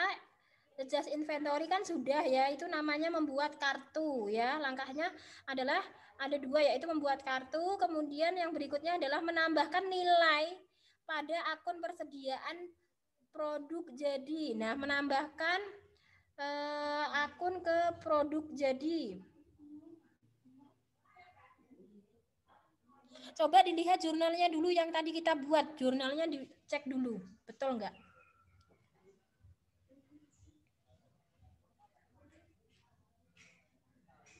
Just inventory kan sudah ya, itu namanya membuat kartu ya. Langkahnya adalah ada dua yaitu membuat kartu, kemudian yang berikutnya adalah menambahkan nilai pada akun persediaan produk jadi. Nah, menambahkan eh, akun ke produk jadi. Coba dilihat jurnalnya dulu yang tadi kita buat. Jurnalnya dicek dulu. Betul nggak?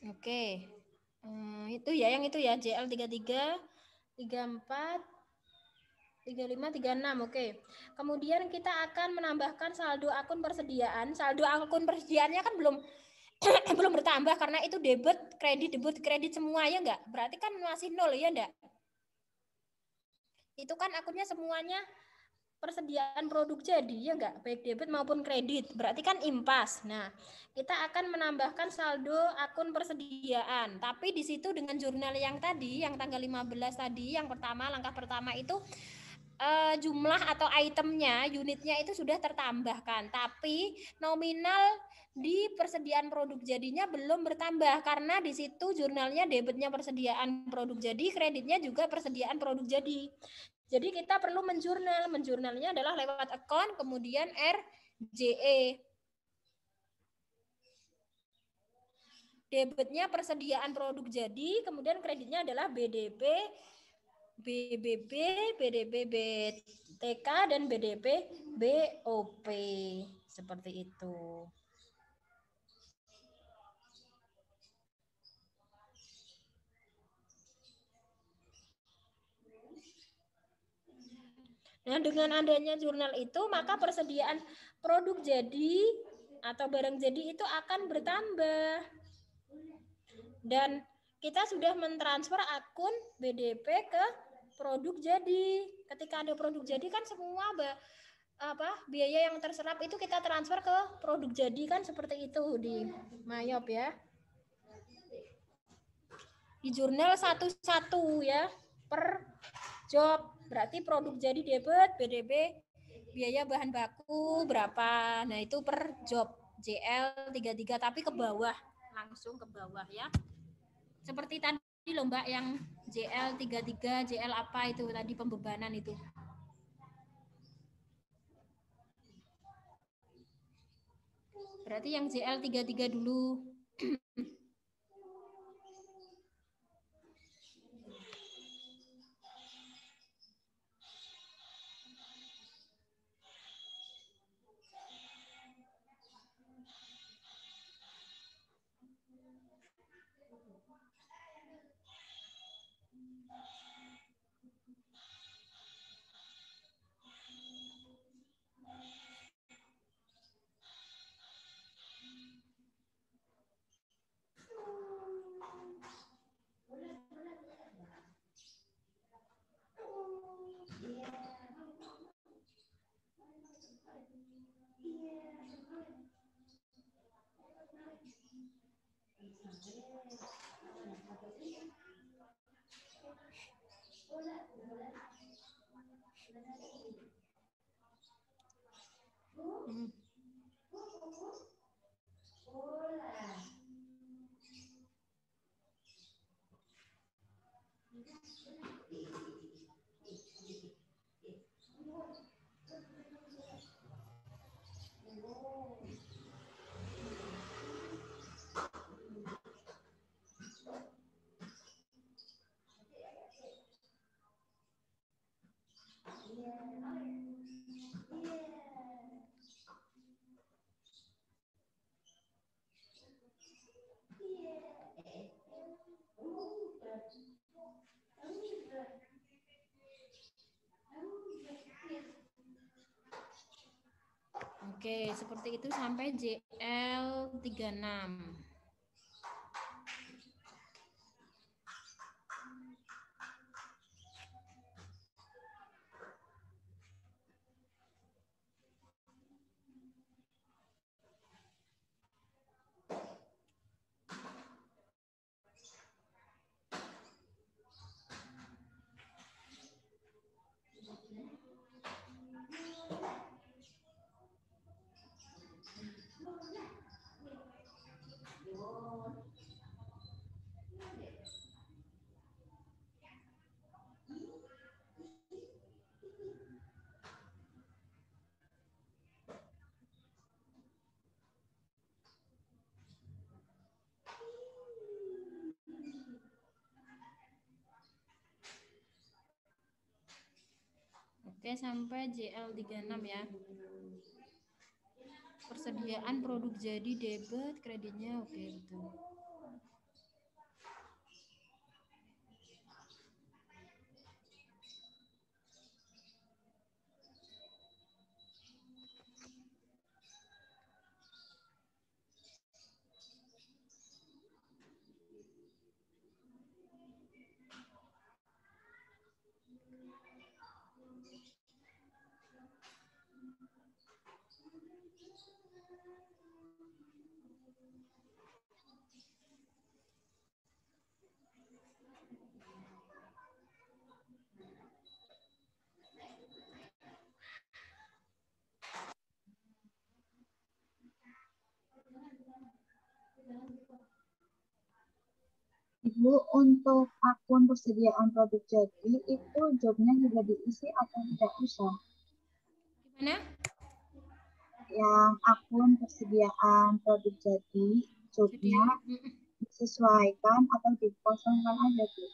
Oke. Hmm, itu ya yang itu ya JL 33 34 35, 36, oke. Okay. Kemudian kita akan menambahkan saldo akun persediaan. Saldo akun persediaannya kan belum [clears throat] belum bertambah karena itu debit, kredit, debit, kredit semua ya enggak? Berarti kan masih nol ya enggak? Itu kan akunnya semuanya persediaan produk jadi ya enggak? Baik debit maupun kredit. Berarti kan impas. Nah, kita akan menambahkan saldo akun persediaan. Tapi di situ dengan jurnal yang tadi, yang tanggal 15 tadi, yang pertama langkah pertama itu uh, jumlah atau itemnya, unitnya itu sudah tertambahkan, tapi nominal di persediaan produk jadinya belum bertambah karena di situ jurnalnya debitnya persediaan produk jadi, kreditnya juga persediaan produk jadi. Jadi kita perlu menjurnal, menjurnalnya adalah lewat account kemudian RJE. Debitnya persediaan produk jadi, kemudian kreditnya adalah BDP BBB, BDB, BTK dan BDP BOP seperti itu. Nah, dengan adanya jurnal itu, maka persediaan produk jadi atau barang jadi itu akan bertambah. Dan kita sudah mentransfer akun BDP ke produk jadi. Ketika ada produk jadi kan semua bah, apa biaya yang terserap itu kita transfer ke produk jadi kan seperti itu di Mayop nah, ya. Di jurnal satu-satu ya per job. Berarti produk jadi debit BDB biaya bahan baku berapa. Nah, itu per job JL 33 tapi ke bawah langsung ke bawah ya. Seperti tadi tadi lomba yang JL 33, JL apa itu tadi pembebanan itu. Berarti yang JL 33 dulu. Hola. Oke, seperti itu sampai JL36. Oke, sampai JL36 ya. Persediaan produk jadi debit kreditnya oke betul. dulu untuk akun persediaan produk jadi itu jobnya juga diisi atau tidak usah? Gimana? Yang akun persediaan produk jadi jobnya disesuaikan atau dikosongkan aja tuh?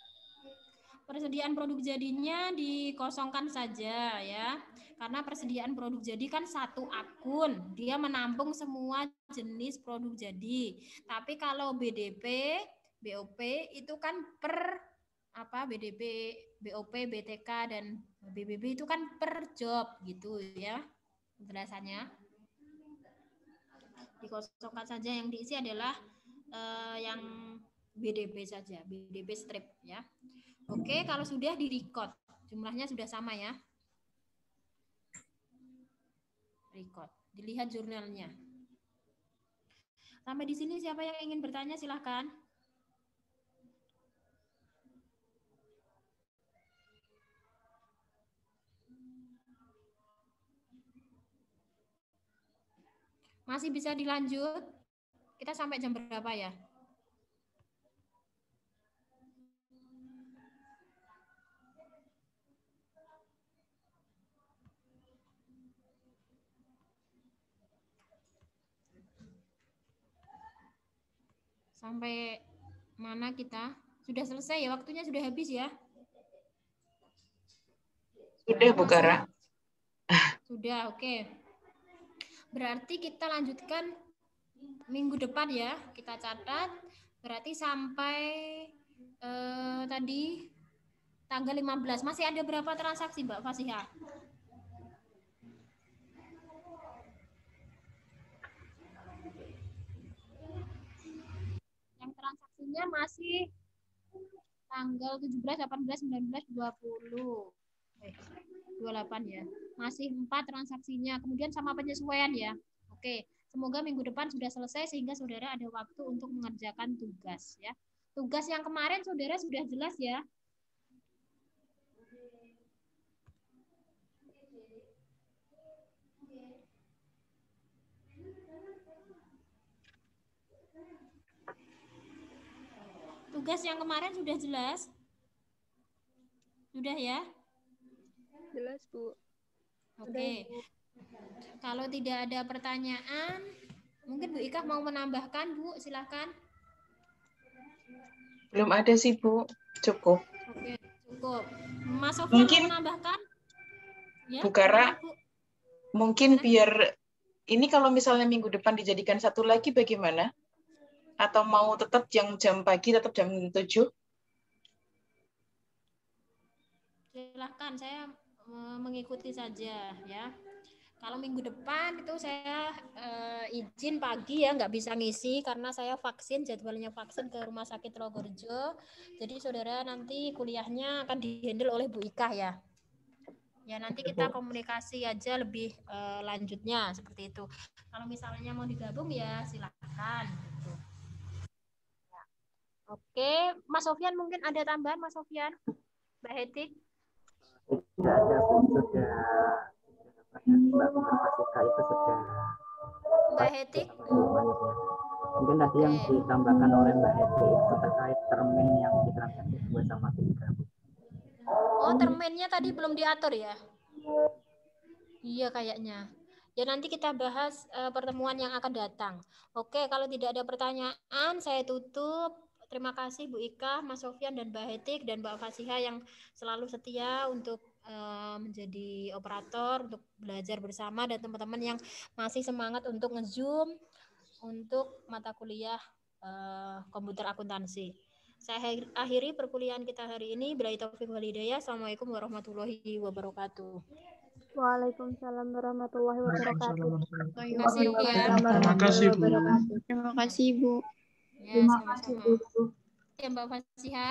Persediaan produk jadinya dikosongkan saja ya. Karena persediaan produk jadi kan satu akun, dia menampung semua jenis produk jadi. Tapi kalau BDP BOP itu kan per apa BDP, BOP, BTK dan BBB itu kan per job gitu ya penjelasannya. Dikosongkan saja yang diisi adalah eh, yang BDP saja, BDP strip ya. Oke, kalau sudah di record, jumlahnya sudah sama ya. Record. Dilihat jurnalnya. Sampai di sini siapa yang ingin bertanya silahkan. Masih bisa dilanjut? Kita sampai jam berapa ya? Sampai mana kita? Sudah selesai ya? Waktunya sudah habis ya? Sudah, Bu Kara. Sudah, oke. Okay. Berarti kita lanjutkan minggu depan ya. Kita catat. Berarti sampai eh, tadi tanggal 15. Masih ada berapa transaksi Mbak Fasiha? Yang transaksinya masih tanggal 17, 18, 19, 20. 28 ya. Masih 4 transaksinya. Kemudian sama penyesuaian ya. Oke, semoga minggu depan sudah selesai sehingga saudara ada waktu untuk mengerjakan tugas ya. Tugas yang kemarin saudara sudah jelas ya. Tugas yang kemarin sudah jelas? Sudah ya? jelas, Bu. Oke. Okay. Kalau tidak ada pertanyaan, mungkin Bu Ika mau menambahkan, Bu, silahkan. Belum ada sih, Bu. Cukup. Oke, okay, cukup. Mas Sofian mungkin menambahkan? Ya, Bukara, Bu. mungkin biar ini kalau misalnya minggu depan dijadikan satu lagi bagaimana? Atau mau tetap jam jam pagi, tetap jam 7? Silahkan, saya Eh, mengikuti saja ya. Kalau minggu depan itu saya uh, izin pagi ya nggak bisa ngisi karena saya vaksin jadwalnya vaksin ke Rumah Sakit Logorjo. Jadi saudara nanti kuliahnya akan dihandle oleh Bu Ika ya. Ya nanti kita komunikasi aja lebih uh, lanjutnya seperti itu. Kalau misalnya mau digabung ya silakan. Gitu. Ya. Oke, Mas Sofian mungkin ada tambahan Mas Sofian, Mbak Heti tidak ada pun sudah Mbak itu sudah Mbak Heti mungkin tadi yang ditambahkan oleh Mbak Heti itu terkait termin yang diterapkan dua sama tiga Oh terminnya tadi belum diatur ya Iya kayaknya Ya nanti kita bahas uh, pertemuan yang akan datang. Oke, kalau tidak ada pertanyaan, saya tutup. Terima kasih Bu Ika, Mas Sofian dan Mbak Hetik dan Mbak Fasiha yang selalu setia untuk eh, menjadi operator untuk belajar bersama dan teman-teman yang masih semangat untuk ngezoom untuk mata kuliah eh, komputer akuntansi. Saya akhiri perkuliahan kita hari ini. Bila taufiq wal Assalamualaikum warahmatullahi wabarakatuh. Waalaikumsalam warahmatullahi wabarakatuh. Terima kasih, Bu. Terima kasih, Bu. Ya, Terima kasih, Bu. Ya, Mbak Fasiha.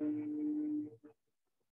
Thank you.